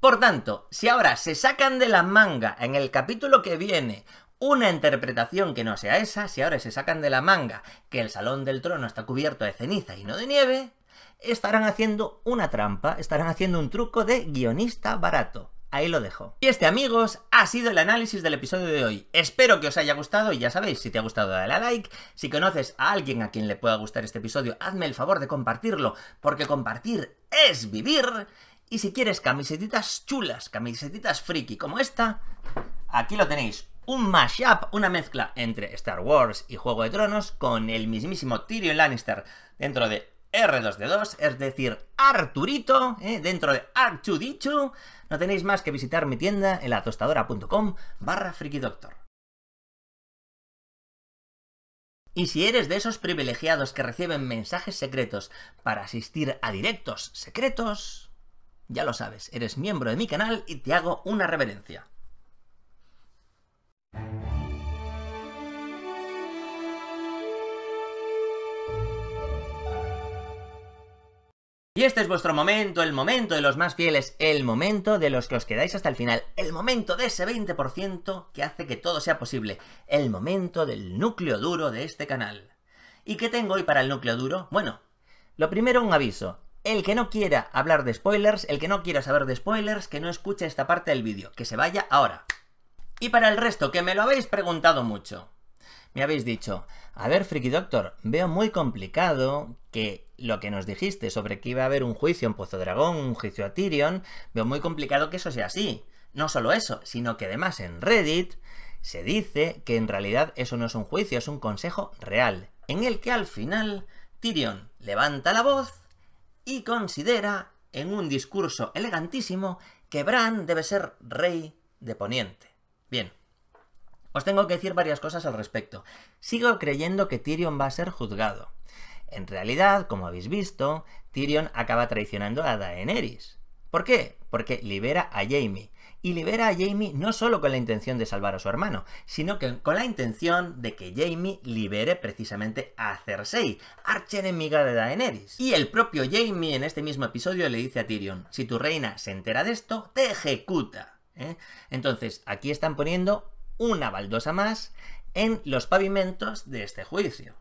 Por tanto, si ahora se sacan de la manga en el capítulo que viene una interpretación que no sea esa, si ahora se sacan de la manga que el Salón del Trono está cubierto de ceniza y no de nieve, estarán haciendo una trampa, estarán haciendo un truco de guionista barato. Ahí lo dejo. Y este, amigos, ha sido el análisis del episodio de hoy. Espero que os haya gustado y ya sabéis, si te ha gustado dale a like. Si conoces a alguien a quien le pueda gustar este episodio, hazme el favor de compartirlo, porque compartir es vivir. Y si quieres camisetitas chulas, camisetitas friki como esta, aquí lo tenéis un mashup, una mezcla entre Star Wars y Juego de Tronos con el mismísimo Tyrion Lannister dentro de R2D2, es decir, Arturito, ¿eh? dentro de Archudichu, No tenéis más que visitar mi tienda en latostadora.com barra frikidoctor. Y si eres de esos privilegiados que reciben mensajes secretos para asistir a directos secretos, ya lo sabes, eres miembro de mi canal y te hago una reverencia. Y este es vuestro momento, el momento de los más fieles, el momento de los que os quedáis hasta el final, el momento de ese 20% que hace que todo sea posible, el momento del núcleo duro de este canal. ¿Y qué tengo hoy para el núcleo duro? Bueno, lo primero un aviso. El que no quiera hablar de spoilers, el que no quiera saber de spoilers, que no escuche esta parte del vídeo, que se vaya ahora. Y para el resto, que me lo habéis preguntado mucho. Me habéis dicho, a ver, Friki Doctor, veo muy complicado que lo que nos dijiste sobre que iba a haber un juicio en Pozo Dragón, un juicio a Tyrion, veo muy complicado que eso sea así. No solo eso, sino que además en Reddit se dice que en realidad eso no es un juicio, es un consejo real, en el que al final Tyrion levanta la voz y considera, en un discurso elegantísimo, que Bran debe ser rey de Poniente. Bien. Os tengo que decir varias cosas al respecto. Sigo creyendo que Tyrion va a ser juzgado. En realidad, como habéis visto, Tyrion acaba traicionando a Daenerys. ¿Por qué? Porque libera a Jaime. Y libera a Jaime no solo con la intención de salvar a su hermano, sino que con la intención de que Jaime libere precisamente a Cersei, archenemiga de Daenerys. Y el propio Jaime en este mismo episodio le dice a Tyrion, si tu reina se entera de esto, te ejecuta. ¿eh? Entonces, aquí están poniendo una baldosa más en los pavimentos de este juicio.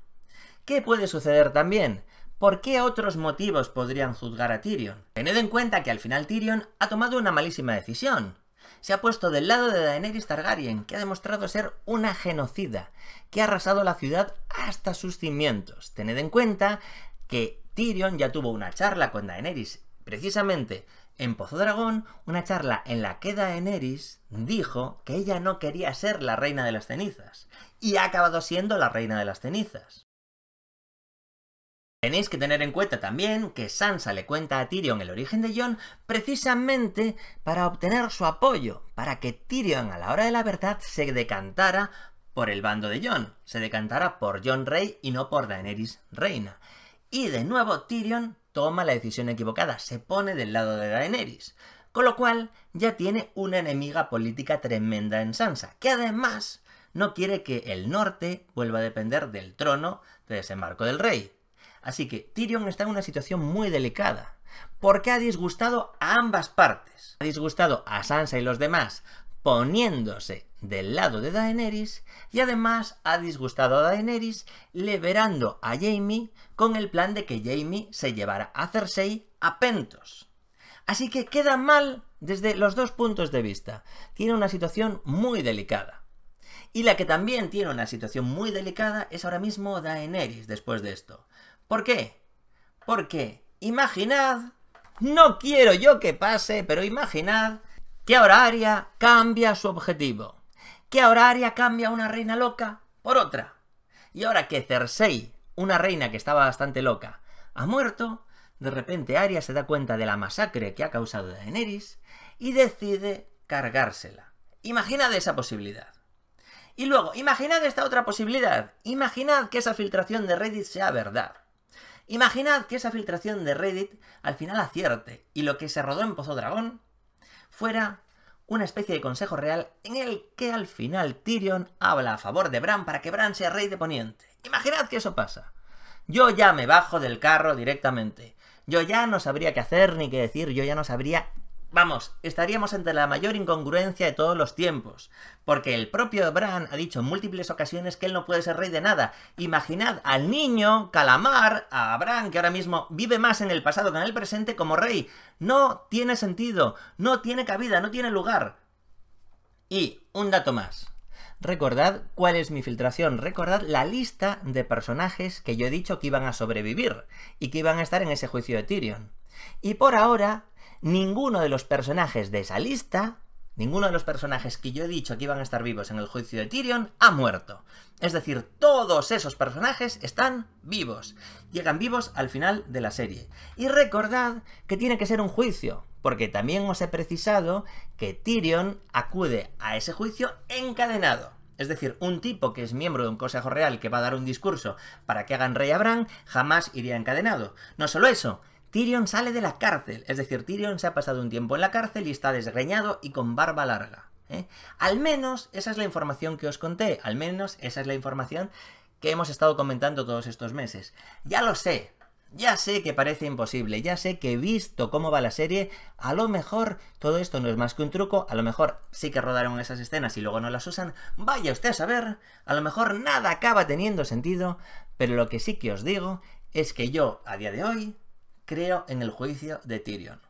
¿Qué puede suceder también? ¿Por qué otros motivos podrían juzgar a Tyrion? Tened en cuenta que al final Tyrion ha tomado una malísima decisión. Se ha puesto del lado de Daenerys Targaryen, que ha demostrado ser una genocida, que ha arrasado la ciudad hasta sus cimientos. Tened en cuenta que Tyrion ya tuvo una charla con Daenerys precisamente en Pozo Dragón, una charla en la que Daenerys dijo que ella no quería ser la reina de las cenizas, y ha acabado siendo la reina de las cenizas. Tenéis que tener en cuenta también que Sansa le cuenta a Tyrion el origen de Jon precisamente para obtener su apoyo, para que Tyrion a la hora de la verdad se decantara por el bando de Jon, se decantara por Jon Rey y no por Daenerys reina. Y de nuevo Tyrion toma la decisión equivocada, se pone del lado de Daenerys. Con lo cual, ya tiene una enemiga política tremenda en Sansa, que además no quiere que el norte vuelva a depender del trono de desembarco del rey. Así que Tyrion está en una situación muy delicada, porque ha disgustado a ambas partes. Ha disgustado a Sansa y los demás poniéndose del lado de Daenerys y además ha disgustado a Daenerys liberando a Jaime con el plan de que Jaime se llevara a Cersei a Pentos. Así que queda mal desde los dos puntos de vista. Tiene una situación muy delicada. Y la que también tiene una situación muy delicada es ahora mismo Daenerys después de esto. ¿Por qué? Porque, imaginad, no quiero yo que pase, pero imaginad ahora horaria cambia su objetivo? ahora horaria cambia una reina loca por otra? Y ahora que Cersei, una reina que estaba bastante loca, ha muerto, de repente Arya se da cuenta de la masacre que ha causado Daenerys y decide cargársela. Imaginad esa posibilidad. Y luego, imaginad esta otra posibilidad. Imaginad que esa filtración de Reddit sea verdad. Imaginad que esa filtración de Reddit al final acierte y lo que se rodó en Pozo Dragón fuera una especie de consejo real en el que al final Tyrion habla a favor de Bran para que Bran sea rey de Poniente. Imaginad que eso pasa. Yo ya me bajo del carro directamente. Yo ya no sabría qué hacer ni qué decir, yo ya no sabría Vamos, estaríamos ante la mayor incongruencia de todos los tiempos, porque el propio Bran ha dicho en múltiples ocasiones que él no puede ser rey de nada. Imaginad al niño, Calamar, a Bran, que ahora mismo vive más en el pasado que en el presente como rey. No tiene sentido, no tiene cabida, no tiene lugar. Y un dato más. Recordad cuál es mi filtración, recordad la lista de personajes que yo he dicho que iban a sobrevivir y que iban a estar en ese juicio de Tyrion. Y por ahora ninguno de los personajes de esa lista, ninguno de los personajes que yo he dicho que iban a estar vivos en el juicio de Tyrion, ha muerto. Es decir, todos esos personajes están vivos. Llegan vivos al final de la serie. Y recordad que tiene que ser un juicio, porque también os he precisado que Tyrion acude a ese juicio encadenado. Es decir, un tipo que es miembro de un consejo real que va a dar un discurso para que hagan rey a jamás iría encadenado. No solo eso, Tyrion sale de la cárcel, es decir, Tyrion se ha pasado un tiempo en la cárcel y está desgreñado y con barba larga. ¿eh? Al menos esa es la información que os conté, al menos esa es la información que hemos estado comentando todos estos meses. Ya lo sé, ya sé que parece imposible, ya sé que visto cómo va la serie, a lo mejor todo esto no es más que un truco, a lo mejor sí que rodaron esas escenas y luego no las usan, vaya usted a saber, a lo mejor nada acaba teniendo sentido, pero lo que sí que os digo es que yo, a día de hoy, creo en el juicio de Tyrion.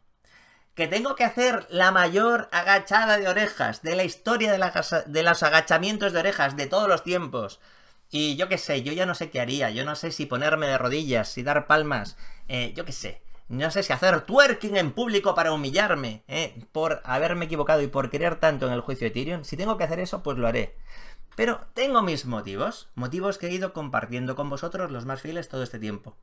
Que tengo que hacer la mayor agachada de orejas de la historia de, los agachamientos de orejas de todos los tiempos. Y yo qué sé, yo ya no sé qué haría, yo no sé si ponerme de rodillas, si dar palmas, eh, yo qué sé. No sé si hacer twerking en público para humillarme, eh, por haberme equivocado y por creer tanto en el juicio de Tyrion. Si tengo que hacer eso, pues lo haré. Pero tengo mis motivos, motivos que he ido compartiendo con vosotros los más fieles todo este tiempo.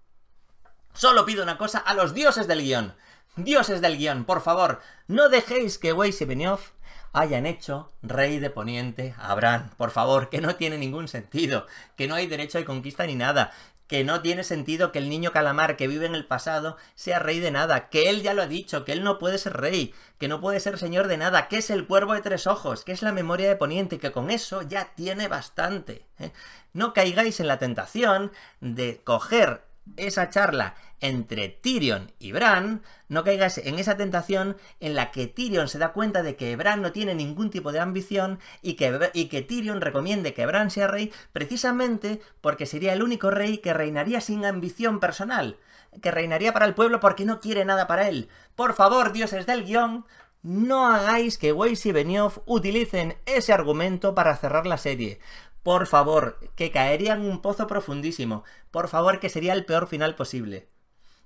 Solo pido una cosa a los dioses del guión. Dioses del guión, por favor, no dejéis que Weiss y Benioff hayan hecho rey de Poniente a Bran. Por favor, que no tiene ningún sentido, que no hay derecho de conquista ni nada, que no tiene sentido que el niño calamar que vive en el pasado sea rey de nada, que él ya lo ha dicho, que él no puede ser rey, que no puede ser señor de nada, que es el cuervo de tres ojos, que es la memoria de Poniente, que con eso ya tiene bastante. ¿eh? No caigáis en la tentación de coger esa charla entre Tyrion y Bran, no caigas en esa tentación en la que Tyrion se da cuenta de que Bran no tiene ningún tipo de ambición y que, que Tyrion recomiende que Bran sea rey precisamente porque sería el único rey que reinaría sin ambición personal, que reinaría para el pueblo porque no quiere nada para él. Por favor, dioses del guión, no hagáis que Weiss y Benioff utilicen ese argumento para cerrar la serie, por favor, que caería en un pozo profundísimo. Por favor, que sería el peor final posible.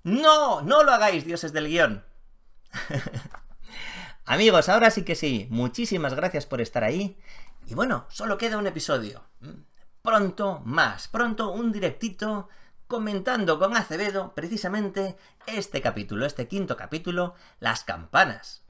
¡No! ¡No lo hagáis, dioses del guión! Amigos, ahora sí que sí. Muchísimas gracias por estar ahí. Y bueno, solo queda un episodio. Mm. Pronto más. Pronto un directito comentando con Acevedo precisamente este capítulo, este quinto capítulo, las campanas.